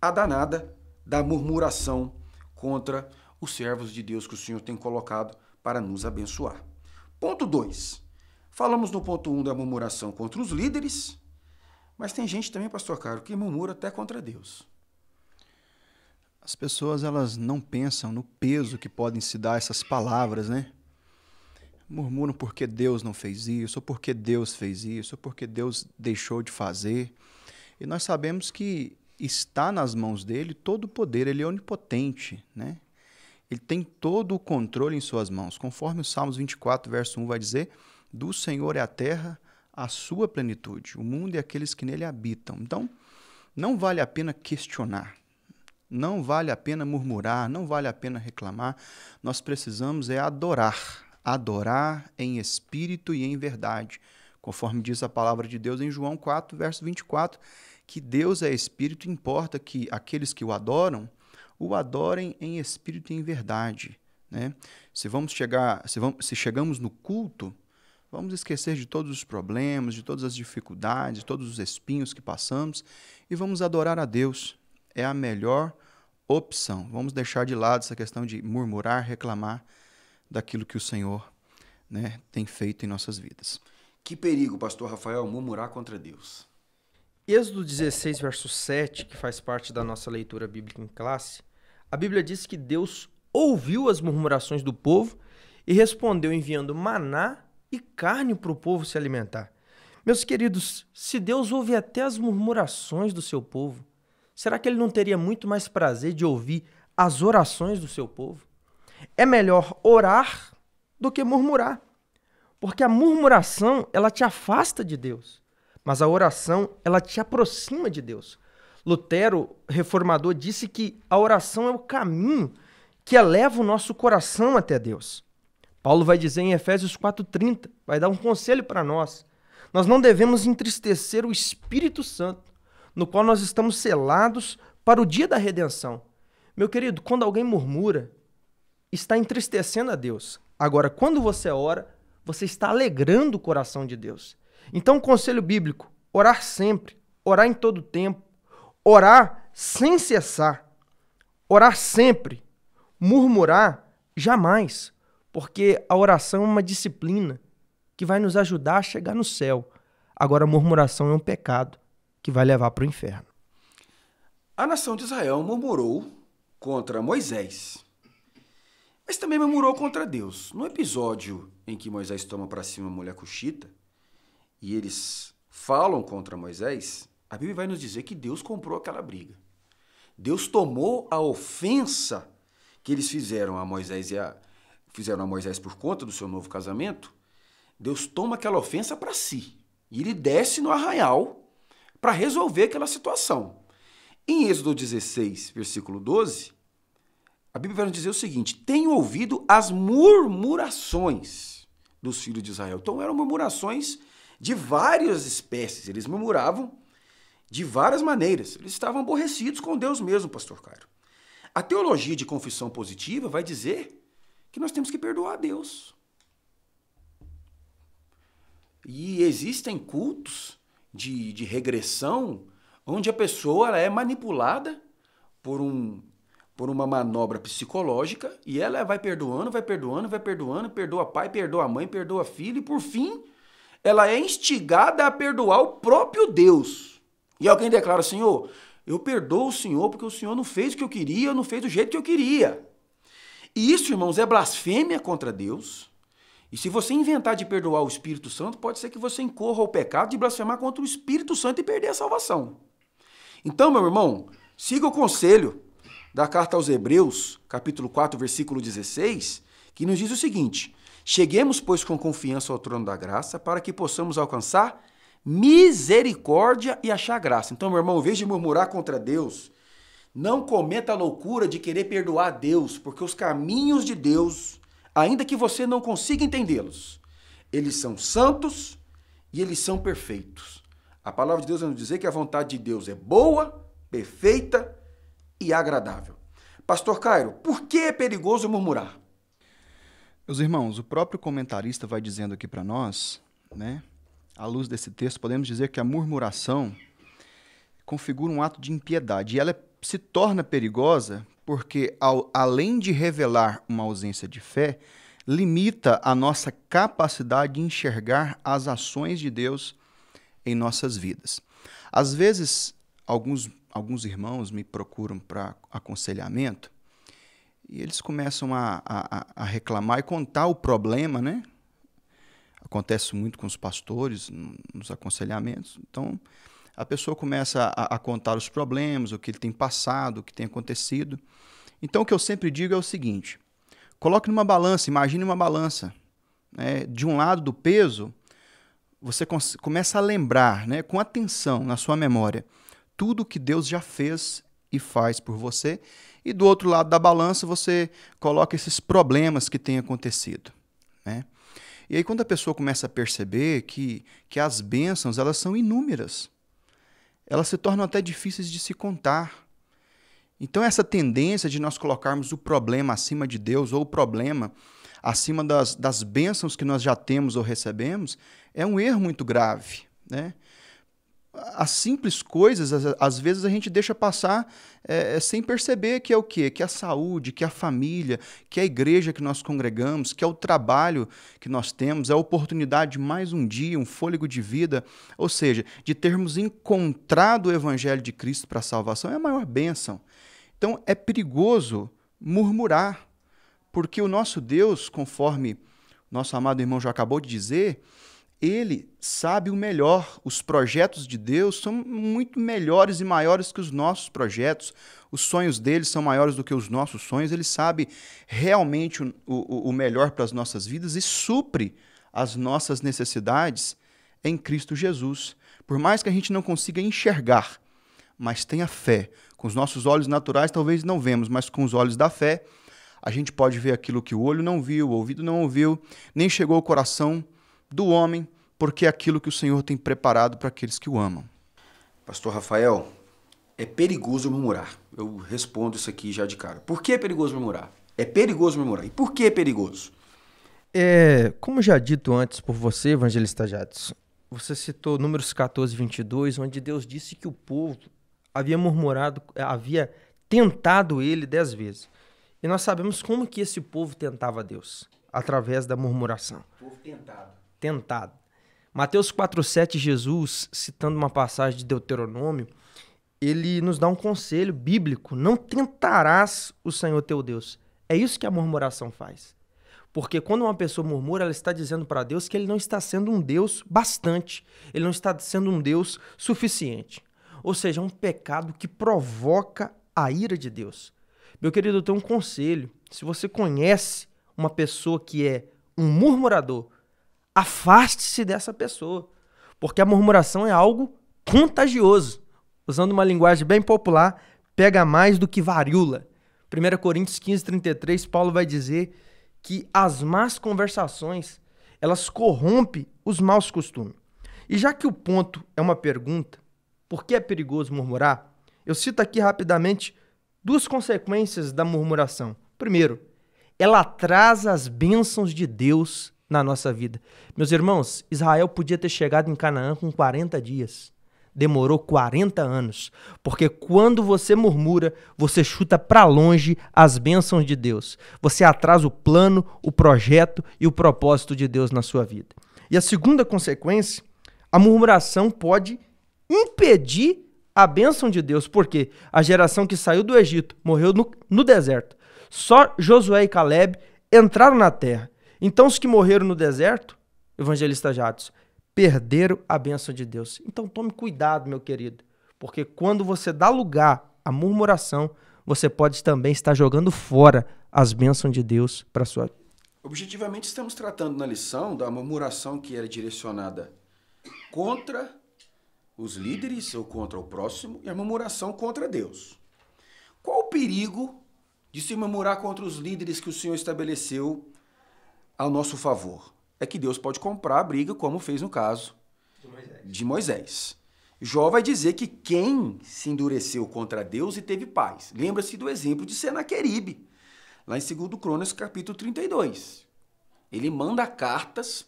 a danada da murmuração contra os servos de Deus que o Senhor tem colocado para nos abençoar. Ponto 2. Falamos no ponto 1 um da murmuração contra os líderes, mas tem gente também, pastor Caro, que murmura até contra Deus as pessoas elas não pensam no peso que podem se dar essas palavras, né? Murmuram porque Deus não fez isso, ou porque Deus fez isso, ou porque Deus deixou de fazer. E nós sabemos que está nas mãos dele todo o poder, ele é onipotente, né? Ele tem todo o controle em suas mãos. Conforme o Salmos 24, verso 1 vai dizer: Do Senhor é a terra, a sua plenitude, o mundo e aqueles que nele habitam. Então, não vale a pena questionar. Não vale a pena murmurar, não vale a pena reclamar. Nós precisamos é adorar, adorar em espírito e em verdade, conforme diz a palavra de Deus em João 4, verso 24, que Deus é espírito, importa que aqueles que o adoram o adorem em espírito e em verdade, né? Se vamos chegar, se, vamos, se chegamos no culto, Vamos esquecer de todos os problemas, de todas as dificuldades, de todos os espinhos que passamos e vamos adorar a Deus é a melhor opção. Vamos deixar de lado essa questão de murmurar, reclamar daquilo que o Senhor né, tem feito em nossas vidas. Que perigo, pastor Rafael, murmurar contra Deus. Êxodo 16, verso 7, que faz parte da nossa leitura bíblica em classe, a Bíblia diz que Deus ouviu as murmurações do povo e respondeu enviando maná e carne para o povo se alimentar. Meus queridos, se Deus ouve até as murmurações do seu povo, será que ele não teria muito mais prazer de ouvir as orações do seu povo? É melhor orar do que murmurar, porque a murmuração ela te afasta de Deus, mas a oração ela te aproxima de Deus. Lutero, reformador, disse que a oração é o caminho que eleva o nosso coração até Deus. Paulo vai dizer em Efésios 4:30, vai dar um conselho para nós. Nós não devemos entristecer o Espírito Santo, no qual nós estamos selados para o dia da redenção. Meu querido, quando alguém murmura, está entristecendo a Deus. Agora, quando você ora, você está alegrando o coração de Deus. Então, conselho bíblico: orar sempre, orar em todo tempo, orar sem cessar, orar sempre, murmurar jamais, porque a oração é uma disciplina que vai nos ajudar a chegar no céu. Agora, murmuração é um pecado que vai levar para o inferno. A nação de Israel murmurou contra Moisés, mas também murmurou contra Deus. No episódio em que Moisés toma para cima a mulher cuxita e eles falam contra Moisés, a Bíblia vai nos dizer que Deus comprou aquela briga. Deus tomou a ofensa que eles fizeram a Moisés e a, fizeram a Moisés por conta do seu novo casamento. Deus toma aquela ofensa para si. E ele desce no arraial para resolver aquela situação. Em Êxodo 16, versículo 12, a Bíblia vai nos dizer o seguinte: tenho ouvido as murmurações dos filhos de Israel. Então eram murmurações de várias espécies. Eles murmuravam de várias maneiras. Eles estavam aborrecidos com Deus mesmo, pastor Cairo. A teologia de confissão positiva vai dizer que nós temos que perdoar a Deus. E existem cultos de, de regressão onde a pessoa é manipulada por um por uma manobra psicológica e ela vai perdoando, vai perdoando, vai perdoando, perdoa pai, perdoa mãe, perdoa filho e por fim ela é instigada a perdoar o próprio Deus. E alguém declara: Senhor, eu perdoo o Senhor porque o Senhor não fez o que eu queria, não fez do jeito que eu queria. E isso, irmãos, é blasfêmia contra Deus. E se você inventar de perdoar o Espírito Santo, pode ser que você incorra o pecado de blasfemar contra o Espírito Santo e perder a salvação. Então, meu irmão, siga o conselho da carta aos Hebreus, capítulo 4, versículo 16, que nos diz o seguinte: Cheguemos, pois, com confiança ao trono da graça, para que possamos alcançar misericórdia e achar graça. Então, meu irmão, em vez de murmurar contra Deus, não cometa a loucura de querer perdoar a Deus, porque os caminhos de Deus ainda que você não consiga entendê-los. Eles são santos e eles são perfeitos. A palavra de Deus vai nos dizer que a vontade de Deus é boa, perfeita e agradável. Pastor Cairo, por que é perigoso murmurar? Meus irmãos, o próprio comentarista vai dizendo aqui para nós, né? À luz desse texto, podemos dizer que a murmuração configura um ato de impiedade e ela se torna perigosa porque, ao, além de revelar uma ausência de fé, limita a nossa capacidade de enxergar as ações de Deus em nossas vidas. Às vezes, alguns, alguns irmãos me procuram para aconselhamento e eles começam a, a, a, reclamar e contar o problema, né? Acontece muito com os pastores nos aconselhamentos. Então, a pessoa começa a, a contar os problemas, o que ele tem passado, o que tem acontecido. Então, o que eu sempre digo é o seguinte: coloque numa balança, imagine uma balança. Né? De um lado do peso, você começa a lembrar né, com atenção na sua memória tudo o que Deus já fez e faz por você, e do outro lado da balança você coloca esses problemas que têm acontecido. Né? E aí, quando a pessoa começa a perceber que, que as bênçãos elas são inúmeras, elas se tornam até difíceis de se contar. Então, essa tendência de nós colocarmos o problema acima de Deus ou o problema acima das, das bênçãos que nós já temos ou recebemos é um erro muito grave. Né? as simples coisas, às, vezes a gente deixa passar é, é, sem perceber que é o quê? Que é a saúde, que é a família, que é a igreja que nós congregamos, que é o trabalho que nós temos, é a oportunidade de mais um dia, um fôlego de vida, ou seja, de termos encontrado o evangelho de Cristo para a salvação, é a maior bênção. Então é perigoso murmurar, porque o nosso Deus, conforme nosso amado irmão já acabou de dizer, ele sabe o melhor. Os projetos de Deus são muito melhores e maiores que os nossos projetos. Os sonhos dele são maiores do que os nossos sonhos. Ele sabe realmente o, o, o melhor para as nossas vidas e supre as nossas necessidades em Cristo Jesus. Por mais que a gente não consiga enxergar, mas tenha fé. Com os nossos olhos naturais talvez não vemos, mas com os olhos da fé a gente pode ver aquilo que o olho não viu, o ouvido não ouviu, nem chegou ao coração do homem, porque é aquilo que o Senhor tem preparado para aqueles que o amam. Pastor Rafael, é perigoso murmurar. Eu respondo isso aqui já de cara. Por que é perigoso murmurar? É perigoso murmurar. E por que é perigoso? É, como já dito antes por você, evangelista Jadson, você citou Números 14, 22, onde Deus disse que o povo havia murmurado, havia tentado ele dez vezes. E nós sabemos como que esse povo tentava Deus através da murmuração. O povo tentado tentado. Mateus 4,7, Jesus, citando uma passagem de Deuteronômio, ele nos dá um conselho bíblico: não tentarás o Senhor teu Deus. É isso que a murmuração faz. Porque quando uma pessoa murmura, ela está dizendo para Deus que ele não está sendo um Deus bastante, ele não está sendo um Deus suficiente. Ou seja, é um pecado que provoca a ira de Deus. Meu querido, eu tenho um conselho. Se você conhece uma pessoa que é um murmurador, Afaste-se dessa pessoa, porque a murmuração é algo contagioso. Usando uma linguagem bem popular, pega mais do que varíola. 1 Coríntios 15, 33, Paulo vai dizer que as más conversações, elas corrompem os maus costumes. E já que o ponto é uma pergunta, por que é perigoso murmurar? Eu cito aqui rapidamente duas consequências da murmuração. Primeiro, ela atrasa as bênçãos de Deus na nossa vida. Meus irmãos, Israel podia ter chegado em Canaã com 40 dias. Demorou 40 anos, porque quando você murmura, você chuta para longe as bênçãos de Deus. Você atrasa o plano, o projeto e o propósito de Deus na sua vida. E a segunda consequência, a murmuração pode impedir a bênção de Deus, porque a geração que saiu do Egito morreu no, no deserto. Só Josué e Caleb entraram na terra. Então, os que morreram no deserto, evangelista Jatos, perderam a bênção de Deus. Então, tome cuidado, meu querido, porque quando você dá lugar à murmuração, você pode também estar jogando fora as bênçãos de Deus para a sua vida. Objetivamente, estamos tratando na lição da murmuração que era direcionada contra os líderes ou contra o próximo e a murmuração contra Deus. Qual o perigo de se murmurar contra os líderes que o Senhor estabeleceu ao nosso favor? É que Deus pode comprar a briga, como fez no caso de Moisés. De Moisés. Jó vai dizer que quem se endureceu contra Deus e teve paz. Lembra-se do exemplo de Senaqueribe, lá em 2 Crônicas, capítulo 32. Ele manda cartas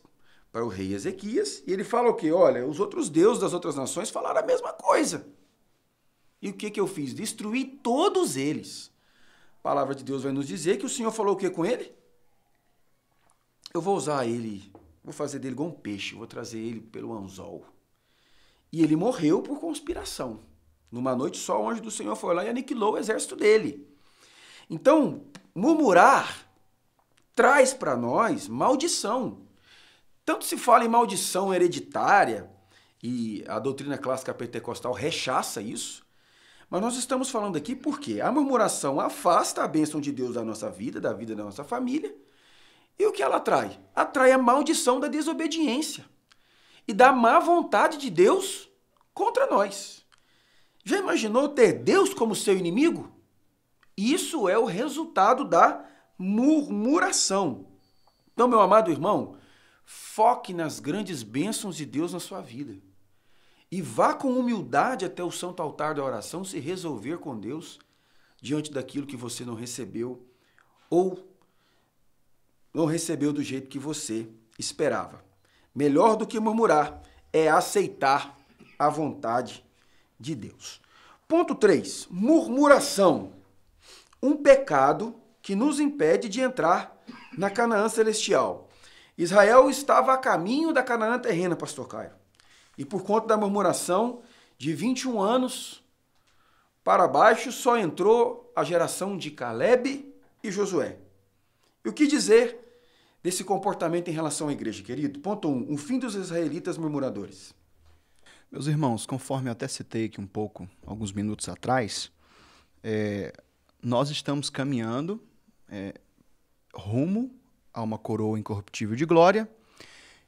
para o rei Ezequias e ele fala o quê? Olha, os outros deuses das outras nações falaram a mesma coisa. E o que, que eu fiz? Destruí todos eles. A palavra de Deus vai nos dizer que o Senhor falou o que com ele? eu vou usar ele, vou fazer dele igual um peixe, vou trazer ele pelo anzol. E ele morreu por conspiração. Numa noite só, o anjo do Senhor foi lá e aniquilou o exército dele. Então, murmurar traz para nós maldição. Tanto se fala em maldição hereditária, e a doutrina clássica pentecostal rechaça isso, mas nós estamos falando aqui porque a murmuração afasta a bênção de Deus da nossa vida, da vida da nossa família, e o que ela atrai? Atrai a maldição da desobediência e da má vontade de Deus contra nós. Já imaginou ter Deus como seu inimigo? Isso é o resultado da murmuração. Então, meu amado irmão, foque nas grandes bênçãos de Deus na sua vida. E vá com humildade até o santo altar da oração se resolver com Deus diante daquilo que você não recebeu ou não recebeu do jeito que você esperava. Melhor do que murmurar é aceitar a vontade de Deus. Ponto 3. Murmuração. Um pecado que nos impede de entrar na Canaã celestial. Israel estava a caminho da Canaã terrena, pastor Caio. E por conta da murmuração, de 21 anos para baixo só entrou a geração de Caleb e Josué. E o que dizer desse comportamento em relação à igreja, querido? Ponto 1. Um, o fim dos israelitas murmuradores. Meus irmãos, conforme eu até citei aqui um pouco, alguns minutos atrás, é, nós estamos caminhando é, rumo a uma coroa incorruptível de glória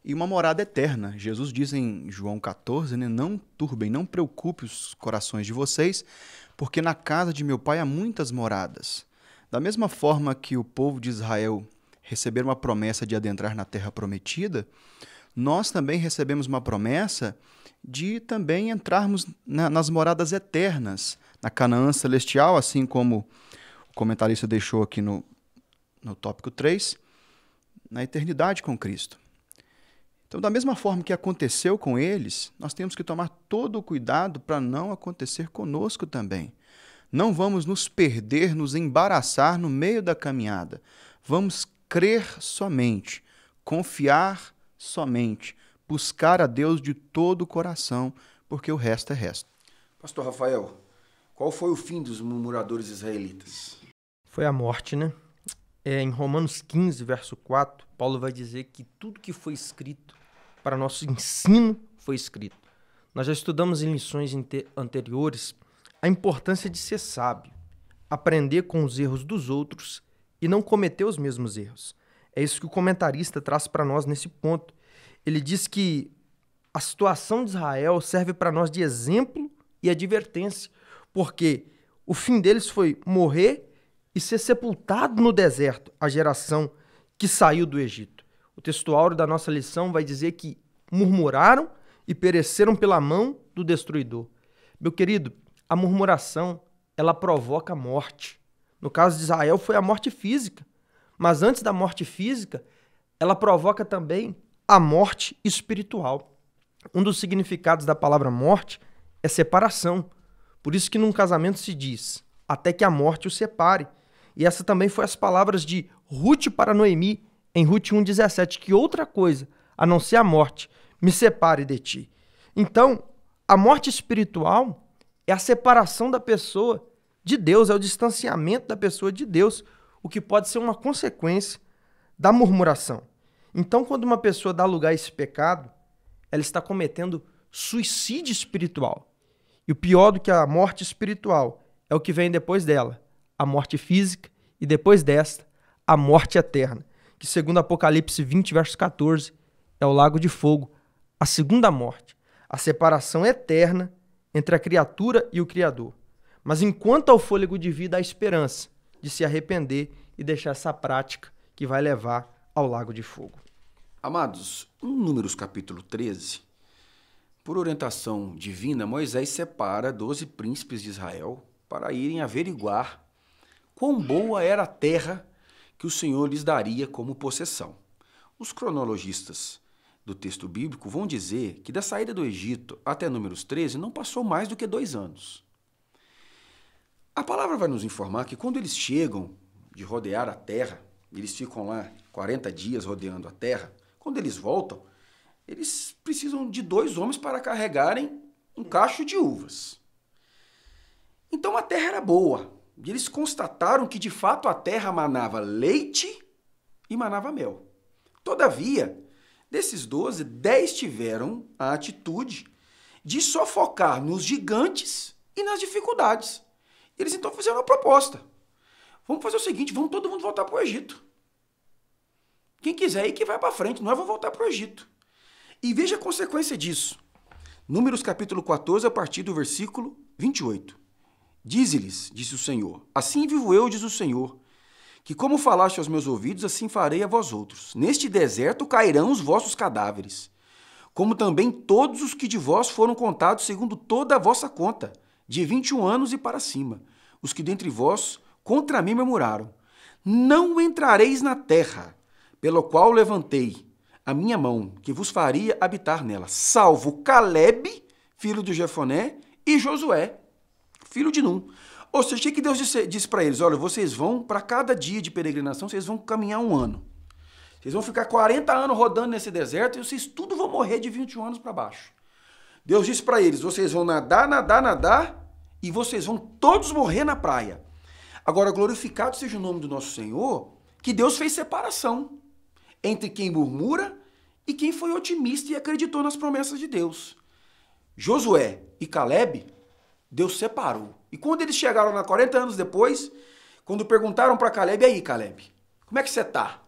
e uma morada eterna. Jesus diz em João 14, né, não turbem, não preocupe os corações de vocês, porque na casa de meu pai há muitas moradas. Da mesma forma que o povo de Israel receber uma promessa de adentrar na terra prometida, nós também recebemos uma promessa de também entrarmos na, nas moradas eternas, na Canaã celestial, assim como o comentarista deixou aqui no, no tópico 3, na eternidade com Cristo. Então, da mesma forma que aconteceu com eles, nós temos que tomar todo o cuidado para não acontecer conosco também. Não vamos nos perder, nos embaraçar no meio da caminhada. Vamos crer somente, confiar somente, buscar a Deus de todo o coração, porque o resto é resto. Pastor Rafael, qual foi o fim dos murmuradores israelitas? Foi a morte, né? É, em Romanos 15, verso 4, Paulo vai dizer que tudo que foi escrito para nosso ensino foi escrito. Nós já estudamos em lições anteriores a importância de ser sábio, aprender com os erros dos outros e não cometeu os mesmos erros. É isso que o comentarista traz para nós nesse ponto. Ele diz que a situação de Israel serve para nós de exemplo e advertência, porque o fim deles foi morrer e ser sepultado no deserto, a geração que saiu do Egito. O textuário da nossa lição vai dizer que murmuraram e pereceram pela mão do destruidor. Meu querido, a murmuração, ela provoca morte. No caso de Israel, foi a morte física. Mas antes da morte física, ela provoca também a morte espiritual. Um dos significados da palavra morte é separação. Por isso que num casamento se diz: até que a morte o separe. E essa também foi as palavras de Ruth para Noemi em Ruth 1:17, que outra coisa, a não ser a morte, me separe de ti. Então, a morte espiritual é a separação da pessoa de Deus, é o distanciamento da pessoa de Deus, o que pode ser uma consequência da murmuração. Então, quando uma pessoa dá lugar a esse pecado, ela está cometendo suicídio espiritual. E o pior do que a morte espiritual é o que vem depois dela, a morte física, e depois desta, a morte eterna, que segundo Apocalipse 20, verso 14, é o lago de fogo, a segunda morte, a separação eterna entre a criatura e o Criador. Mas enquanto ao fôlego de vida, há esperança de se arrepender e deixar essa prática que vai levar ao lago de fogo. Amados, em Números capítulo 13, por orientação divina, Moisés separa doze príncipes de Israel para irem averiguar quão boa era a terra que o Senhor lhes daria como possessão. Os cronologistas do texto bíblico vão dizer que da saída do Egito até Números 13 não passou mais do que dois anos. A palavra vai nos informar que quando eles chegam de rodear a terra, eles ficam lá 40 dias rodeando a terra, quando eles voltam, eles precisam de dois homens para carregarem um cacho de uvas. Então a terra era boa, e eles constataram que de fato a terra manava leite e manava mel. Todavia, desses doze, dez tiveram a atitude de sofocar nos gigantes e nas dificuldades. Eles então fizeram uma proposta. Vamos fazer o seguinte, vamos todo mundo voltar para o Egito. Quem quiser aí que vai para frente, nós vamos voltar para o Egito. E veja a consequência disso. Números capítulo 14, a partir do versículo 28. Diz lhes disse o Senhor, assim vivo eu, diz o Senhor, que como falaste aos meus ouvidos, assim farei a vós outros. Neste deserto cairão os vossos cadáveres, como também todos os que de vós foram contados segundo toda a vossa conta, de 21 anos e para cima, os que dentre vós contra mim murmuraram: Não entrareis na terra, pelo qual levantei a minha mão, que vos faria habitar nela, salvo Caleb, filho de Jefoné, e Josué, filho de Num. Ou seja, o que Deus disse, disse para eles? Olha, vocês vão, para cada dia de peregrinação, vocês vão caminhar um ano. Vocês vão ficar 40 anos rodando nesse deserto e vocês tudo vão morrer de 21 anos para baixo. Deus disse para eles: vocês vão nadar, nadar, nadar e vocês vão todos morrer na praia. Agora, glorificado seja o nome do nosso Senhor, que Deus fez separação entre quem murmura e quem foi otimista e acreditou nas promessas de Deus. Josué e Caleb, Deus separou. E quando eles chegaram lá 40 anos depois, quando perguntaram para Caleb, aí Caleb, como é que você tá?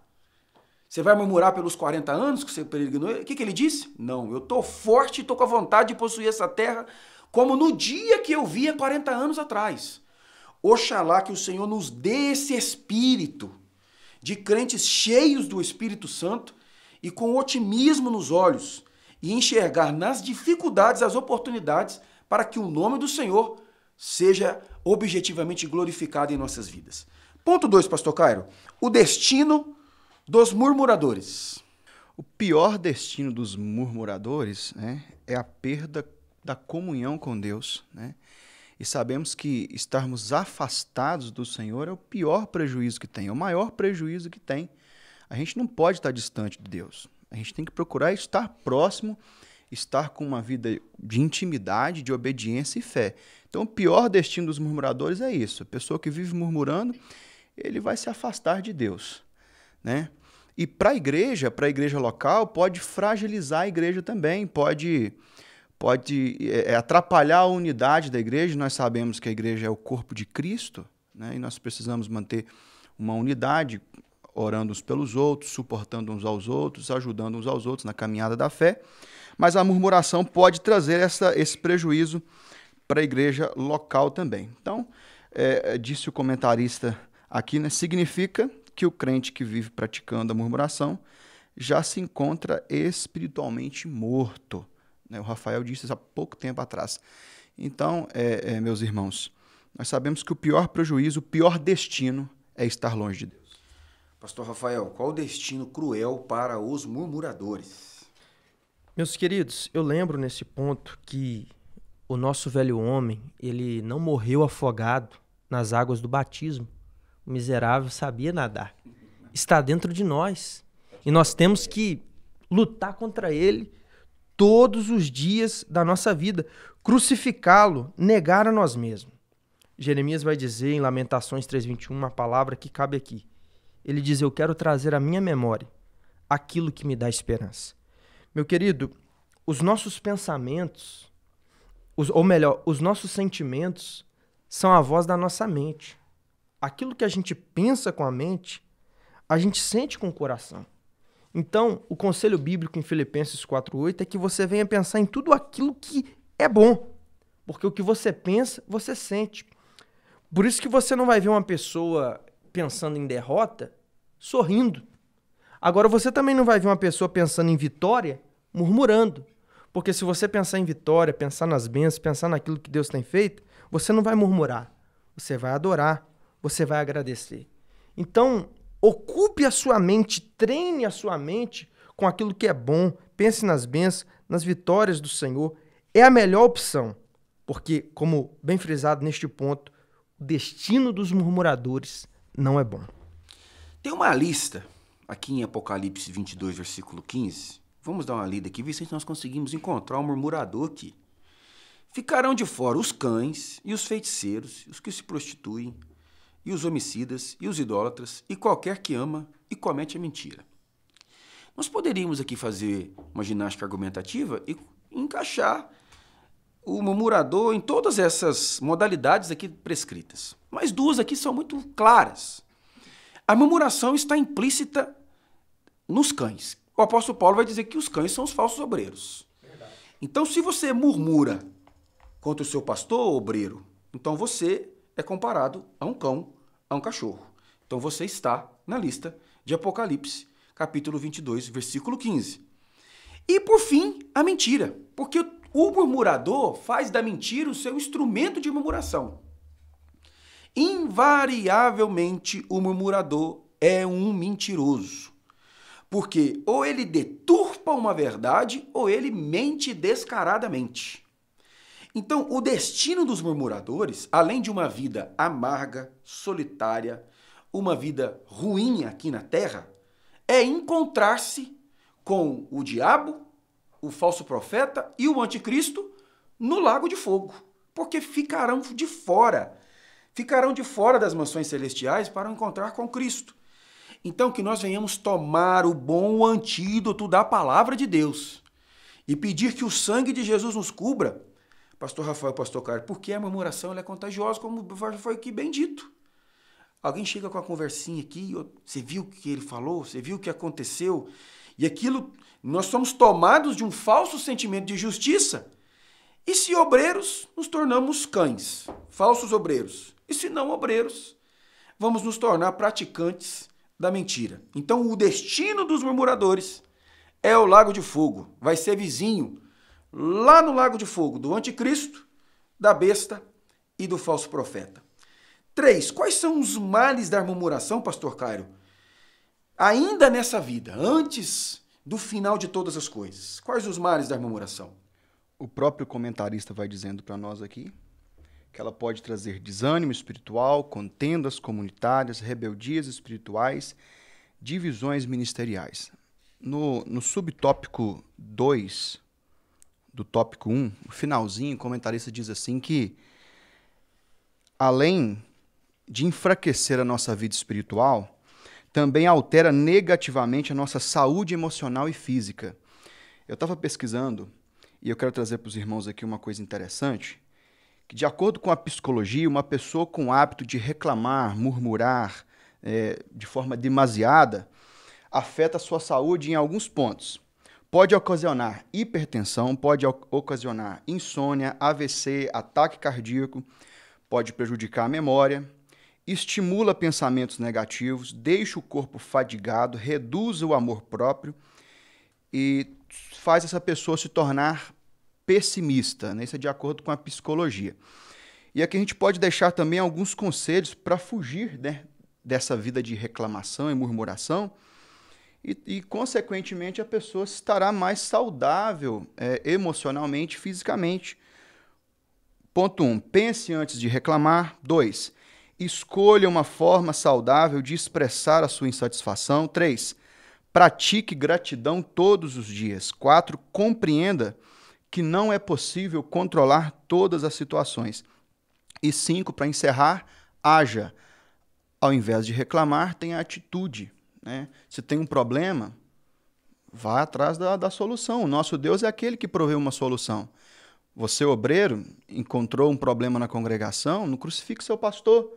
Você vai murmurar pelos 40 anos que você peregrinou? O que, que ele disse? Não, eu estou forte e estou com a vontade de possuir essa terra como no dia que eu via 40 anos atrás. Oxalá que o Senhor nos dê esse espírito de crentes cheios do Espírito Santo e com otimismo nos olhos e enxergar nas dificuldades as oportunidades para que o nome do Senhor seja objetivamente glorificado em nossas vidas. Ponto 2, pastor Cairo, o destino dos murmuradores. O pior destino dos murmuradores né, é a perda da comunhão com Deus, né? E sabemos que estarmos afastados do Senhor é o pior prejuízo que tem, é o maior prejuízo que tem. A gente não pode estar distante de Deus. A gente tem que procurar estar próximo, estar com uma vida de intimidade, de obediência e fé. Então, o pior destino dos murmuradores é isso. A pessoa que vive murmurando, ele vai se afastar de Deus, né? E para a igreja, para a igreja local, pode fragilizar a igreja também, pode pode é, é, atrapalhar a unidade da igreja. Nós sabemos que a igreja é o corpo de Cristo, né? e nós precisamos manter uma unidade, orando uns pelos outros, suportando uns aos outros, ajudando uns aos outros na caminhada da fé. Mas a murmuração pode trazer essa, esse prejuízo para a igreja local também. Então, é, é disse o comentarista aqui, né, significa que o crente que vive praticando a murmuração já se encontra espiritualmente morto. Né? O Rafael disse isso há pouco tempo atrás. Então, é, é, meus irmãos, nós sabemos que o pior prejuízo, o pior destino é estar longe de Deus. Pastor Rafael, qual o destino cruel para os murmuradores? Meus queridos, eu lembro nesse ponto que o nosso velho homem, ele não morreu afogado nas águas do batismo. O miserável sabia nadar. Está dentro de nós. E nós temos que lutar contra ele todos os dias da nossa vida, crucificá-lo, negar a nós mesmos. Jeremias vai dizer em Lamentações 3:21 uma palavra que cabe aqui. Ele diz: "Eu quero trazer à minha memória aquilo que me dá esperança". Meu querido, os nossos pensamentos, os, ou melhor, os nossos sentimentos são a voz da nossa mente. Aquilo que a gente pensa com a mente, a gente sente com o coração. Então, o conselho bíblico em Filipenses 4:8 é que você venha pensar em tudo aquilo que é bom, porque o que você pensa, você sente. Por isso que você não vai ver uma pessoa pensando em derrota sorrindo. Agora você também não vai ver uma pessoa pensando em vitória murmurando. Porque se você pensar em vitória, pensar nas bênçãos, pensar naquilo que Deus tem feito, você não vai murmurar. Você vai adorar, você vai agradecer. Então, Ocupe a sua mente, treine a sua mente com aquilo que é bom, pense nas bênçãos, nas vitórias do Senhor. É a melhor opção, porque, como bem frisado neste ponto, o destino dos murmuradores não é bom. Tem uma lista aqui em Apocalipse 22, versículo 15. Vamos dar uma lida aqui, ver se nós conseguimos encontrar um murmurador aqui. Ficarão de fora os cães e os feiticeiros, os que se prostituem, e os homicidas, e os idólatras, e qualquer que ama e comete a mentira. Nós poderíamos aqui fazer uma ginástica argumentativa e encaixar o murmurador em todas essas modalidades aqui prescritas. Mas duas aqui são muito claras. A murmuração está implícita nos cães. O apóstolo Paulo vai dizer que os cães são os falsos obreiros. Verdade. Então, se você murmura contra o seu pastor ou obreiro, então você é comparado a um cão, a um cachorro. Então você está na lista de Apocalipse, capítulo 22, versículo 15. E por fim, a mentira, porque o murmurador faz da mentira o seu instrumento de murmuração. Invariavelmente, o murmurador é um mentiroso. Porque ou ele deturpa uma verdade ou ele mente descaradamente. Então, o destino dos murmuradores, além de uma vida amarga, solitária, uma vida ruim aqui na terra, é encontrar-se com o diabo, o falso profeta e o anticristo no lago de fogo, porque ficarão de fora, ficarão de fora das mansões celestiais para encontrar com Cristo. Então, que nós venhamos tomar o bom antídoto da palavra de Deus e pedir que o sangue de Jesus nos cubra pastor Rafael, pastor Carlos, porque a murmuração é contagiosa, como foi aqui bem dito. Alguém chega com a conversinha aqui, você viu o que ele falou, você viu o que aconteceu, e aquilo, nós somos tomados de um falso sentimento de justiça. E se obreiros, nos tornamos cães, falsos obreiros. E se não obreiros, vamos nos tornar praticantes da mentira. Então, o destino dos murmuradores é o lago de fogo, vai ser vizinho lá no Lago de Fogo do Anticristo, da besta e do falso profeta. 3. Quais são os males da murmuração, pastor Cairo? Ainda nessa vida, antes do final de todas as coisas, quais os males da murmuração? O próprio comentarista vai dizendo para nós aqui que ela pode trazer desânimo espiritual, contendas comunitárias, rebeldias espirituais, divisões ministeriais. No, no subtópico 2, do tópico 1, o finalzinho, o comentarista diz assim que além de enfraquecer a nossa vida espiritual, também altera negativamente a nossa saúde emocional e física. Eu estava pesquisando e eu quero trazer para os irmãos aqui uma coisa interessante, que de acordo com a psicologia, uma pessoa com o hábito de reclamar, murmurar é, de forma demasiada, afeta a sua saúde em alguns pontos pode ocasionar hipertensão, pode ocasionar insônia, AVC, ataque cardíaco, pode prejudicar a memória, estimula pensamentos negativos, deixa o corpo fadigado, reduz o amor próprio e faz essa pessoa se tornar pessimista. Né? Isso é de acordo com a psicologia. E aqui a gente pode deixar também alguns conselhos para fugir né, dessa vida de reclamação e murmuração e, e, consequentemente, a pessoa estará mais saudável é, emocionalmente, fisicamente. Ponto 1. Um, pense antes de reclamar. 2. Escolha uma forma saudável de expressar a sua insatisfação. 3. Pratique gratidão todos os dias. 4. Compreenda que não é possível controlar todas as situações. E 5. Para encerrar, haja. Ao invés de reclamar, tenha atitude. Né? Se tem um problema, vá atrás da, da solução. O nosso Deus é aquele que provê uma solução. Você, obreiro, encontrou um problema na congregação, não crucifique seu pastor.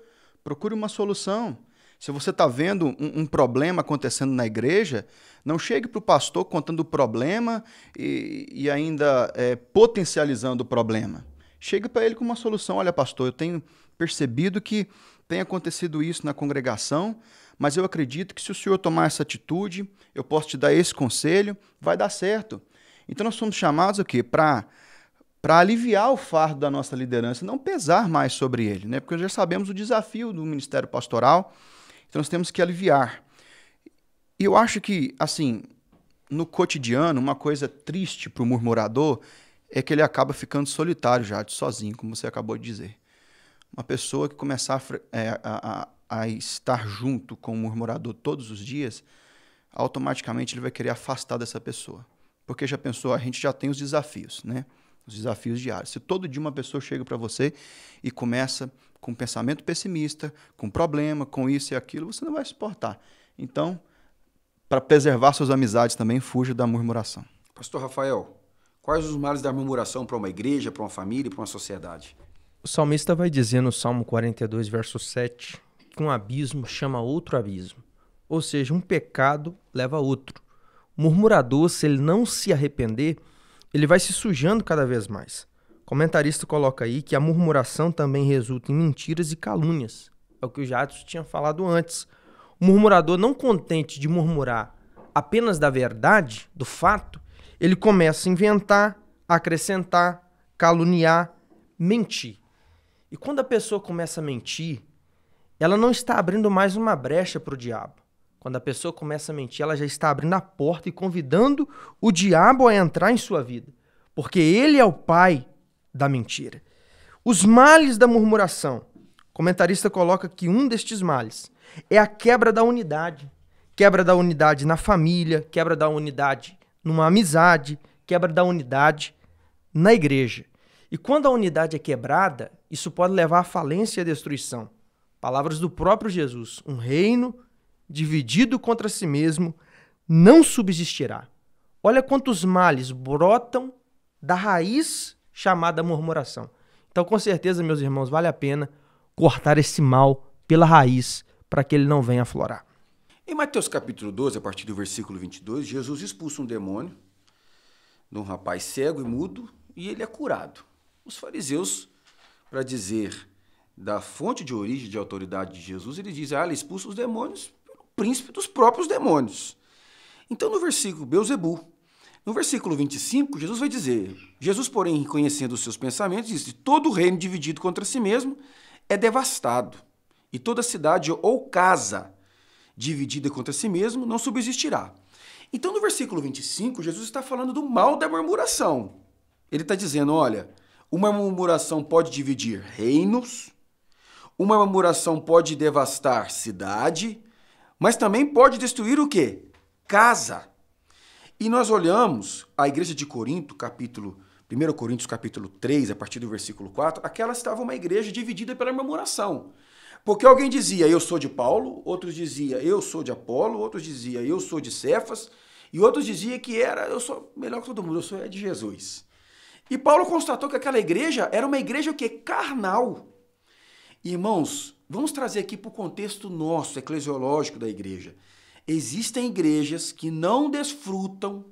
Procure uma solução. Se você está vendo um, um, problema acontecendo na igreja, não chegue para o pastor contando o problema e, e ainda é, potencializando o problema. Chegue para ele com uma solução. Olha, pastor, eu tenho percebido que tem acontecido isso na congregação mas eu acredito que se o senhor tomar essa atitude, eu posso te dar esse conselho, vai dar certo. Então nós somos chamados o quê? Para para aliviar o fardo da nossa liderança, não pesar mais sobre ele, né? Porque já sabemos o desafio do ministério pastoral, então nós temos que aliviar. E eu acho que, assim, no cotidiano, uma coisa triste para o murmurador é que ele acaba ficando solitário já, sozinho, como você acabou de dizer. Uma pessoa que começar a, é, a, a estar junto com o murmurador todos os dias, automaticamente ele vai querer afastar dessa pessoa. Porque já pensou, a gente já tem os desafios, né? Os desafios diários. Se todo dia uma pessoa chega para você e começa com um pensamento pessimista, com problema, com isso e aquilo, você não vai suportar. Então, para preservar suas amizades também, fuja da murmuração. Pastor Rafael, quais os males da murmuração para uma igreja, para uma família e para uma sociedade? O salmista vai dizer no Salmo 42, verso 7: que um abismo chama outro abismo. Ou seja, um pecado leva a outro. O murmurador, se ele não se arrepender, ele vai se sujando cada vez mais. O comentarista coloca aí que a murmuração também resulta em mentiras e calúnias. É o que o Jatos tinha falado antes. O murmurador, não contente de murmurar apenas da verdade, do fato, ele começa a inventar, acrescentar, caluniar, mentir. E quando a pessoa começa a mentir, ela não está abrindo mais uma brecha para o diabo. Quando a pessoa começa a mentir, ela já está abrindo a porta e convidando o diabo a entrar em sua vida, porque ele é o pai da mentira. Os males da murmuração. O comentarista coloca que um destes males é a quebra da unidade. Quebra da unidade na família, quebra da unidade numa amizade, quebra da unidade na igreja. E quando a unidade é quebrada, isso pode levar à falência e à destruição. Palavras do próprio Jesus: um reino dividido contra si mesmo não subsistirá. Olha quantos males brotam da raiz chamada murmuração. Então, com certeza, meus irmãos, vale a pena cortar esse mal pela raiz para que ele não venha aflorar. Em Mateus capítulo 12, a partir do versículo 22, Jesus expulsa um demônio de um rapaz cego e mudo e ele é curado. Os fariseus, para dizer da fonte de origem de autoridade de Jesus, ele diz: Ah, ele expulsa os demônios pelo príncipe dos próprios demônios. Então, no versículo Beuzebu, no versículo 25, Jesus vai dizer: Jesus, porém, reconhecendo os seus pensamentos, diz: Todo reino dividido contra si mesmo é devastado, e toda cidade ou casa dividida contra si mesmo não subsistirá. Então, no versículo 25, Jesus está falando do mal da murmuração. Ele está dizendo: olha, uma murmuração pode dividir reinos, uma murmuração pode devastar cidade, mas também pode destruir o quê? Casa. E nós olhamos a igreja de Corinto, capítulo 1 Coríntios capítulo 3, a partir do versículo 4, aquela estava uma igreja dividida pela murmuração. Porque alguém dizia, eu sou de Paulo, outros dizia, eu sou de Apolo, outros dizia, eu sou de Cefas, e outros dizia que era, eu sou melhor que todo mundo, eu sou é de Jesus. E Paulo constatou que aquela igreja era uma igreja o quê? Carnal. Irmãos, vamos trazer aqui para o contexto nosso, eclesiológico da igreja. Existem igrejas que não desfrutam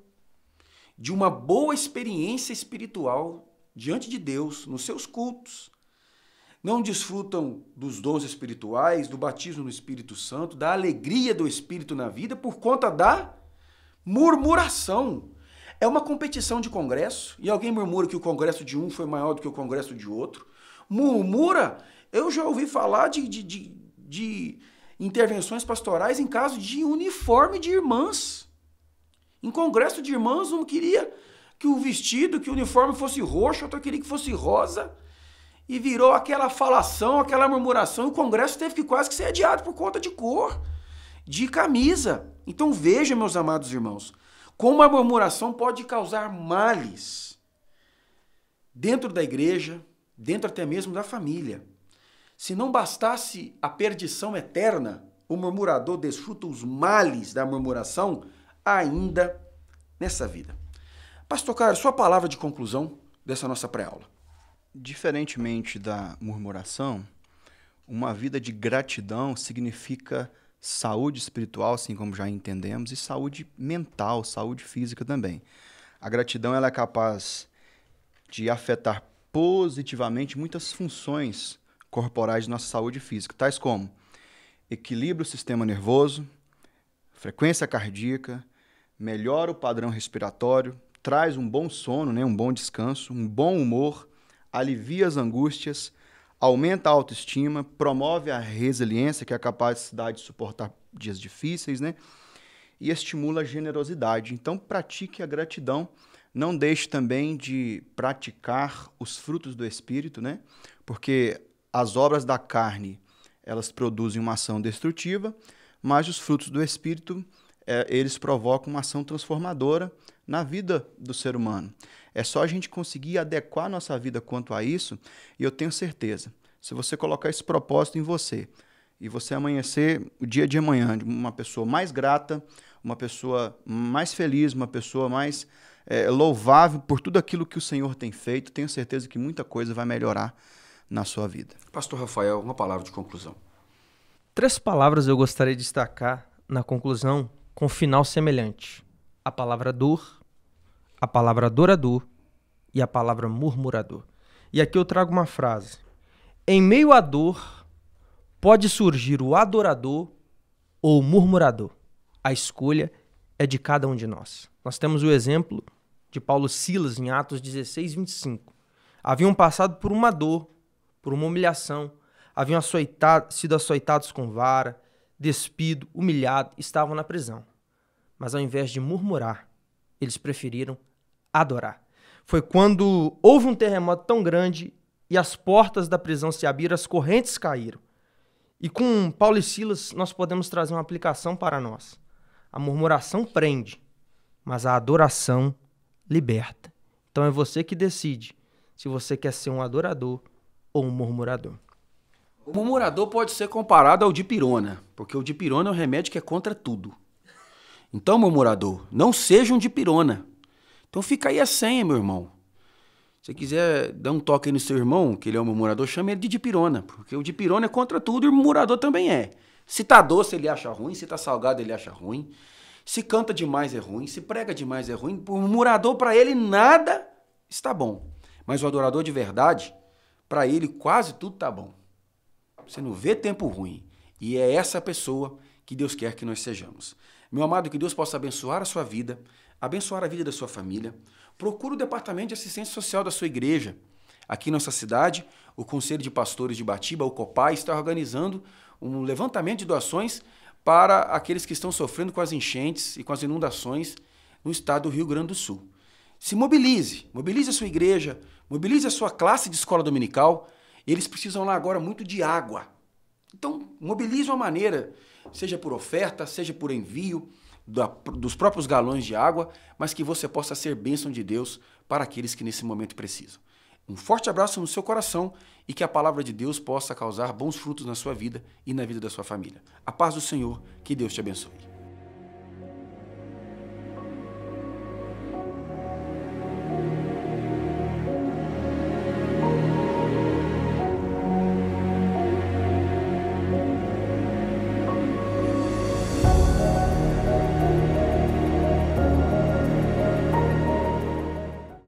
de uma boa experiência espiritual diante de Deus, nos seus cultos. Não desfrutam dos dons espirituais, do batismo no Espírito Santo, da alegria do Espírito na vida por conta da murmuração. É uma competição de congresso e alguém murmura que o congresso de um foi maior do que o congresso de outro. Murmura eu já ouvi falar de, de, de, de intervenções pastorais em caso de uniforme de irmãs. Em congresso de irmãs, um queria que o vestido, que o uniforme fosse roxo, outro queria que fosse rosa. E virou aquela falação, aquela murmuração. O congresso teve que quase que ser adiado por conta de cor, de camisa. Então veja, meus amados irmãos, como a murmuração pode causar males dentro da igreja, dentro até mesmo da família. Se não bastasse a perdição eterna, o murmurador desfruta os males da murmuração ainda nessa vida. Pastor Carlos, sua palavra de conclusão dessa nossa pré-aula. Diferentemente da murmuração, uma vida de gratidão significa saúde espiritual, assim como já entendemos, e saúde mental, saúde física também. A gratidão ela é capaz de afetar positivamente muitas funções corporais de nossa saúde física, tais como equilibra o sistema nervoso, frequência cardíaca, melhora o padrão respiratório, traz um bom sono, né, um bom descanso, um bom humor, alivia as angústias, aumenta a autoestima, promove a resiliência, que é a capacidade de suportar dias difíceis, né? E estimula a generosidade. Então, pratique a gratidão. Não deixe também de praticar os frutos do espírito, né? Porque as obras da carne, elas produzem uma ação destrutiva, mas os frutos do espírito, é, eles provocam uma ação transformadora na vida do ser humano. É só a gente conseguir adequar nossa vida quanto a isso, e eu tenho certeza, se você colocar esse propósito em você, e você amanhecer o dia de amanhã uma pessoa mais grata, uma pessoa mais feliz, uma pessoa mais é, louvável por tudo aquilo que o Senhor tem feito, tenho certeza que muita coisa vai melhorar na sua vida. Pastor Rafael, uma palavra de conclusão. Três palavras eu gostaria de destacar na conclusão com final semelhante: a palavra dor, a palavra adorador e a palavra murmurador. E aqui eu trago uma frase: Em meio à dor pode surgir o adorador ou o murmurador. A escolha é de cada um de nós. Nós temos o exemplo de Paulo Silas em Atos 16, 25. Haviam passado por uma dor, por uma humilhação. Haviam açoitado, sido açoitados com vara, despido, humilhado, estavam na prisão. Mas ao invés de murmurar, eles preferiram adorar. Foi quando houve um terremoto tão grande e as portas da prisão se abriram, as correntes caíram. E com Paulo e Silas nós podemos trazer uma aplicação para nós. A murmuração prende, mas a adoração liberta. Então é você que decide se você quer ser um adorador ou um murmurador. O murmurador pode ser comparado ao dipirona, porque o dipirona é um remédio que é contra tudo. Então, murmurador, não seja um dipirona. Então fica aí a senha, meu irmão. Se você quiser dar um toque no seu irmão, que ele é um murmurador, chame ele de dipirona, porque o dipirona é contra tudo e o murmurador também é. Se tá doce, ele acha ruim, se tá salgado, ele acha ruim. Se canta demais é ruim, se prega demais é ruim. O murmurador, para ele, nada está bom. Mas o adorador de verdade, para ele quase tudo tá bom. Você não vê tempo ruim. E é essa pessoa que Deus quer que nós sejamos. Meu amado, que Deus possa abençoar a sua vida, abençoar a vida da sua família. Procure o departamento de assistência social da sua igreja. Aqui em nossa cidade, o Conselho de Pastores de Batiba, o COPAI, está organizando um levantamento de doações para aqueles que estão sofrendo com as enchentes e com as inundações no estado do Rio Grande do Sul. Se mobilize, mobilize a sua igreja, Mobilize a sua classe de escola dominical. Eles precisam lá agora muito de água. Então, mobilize uma maneira, seja por oferta, seja por envio da, dos próprios galões de água, mas que você possa ser bênção de Deus para aqueles que nesse momento precisam. Um forte abraço no seu coração e que a palavra de Deus possa causar bons frutos na sua vida e na vida da sua família. A paz do Senhor, que Deus te abençoe.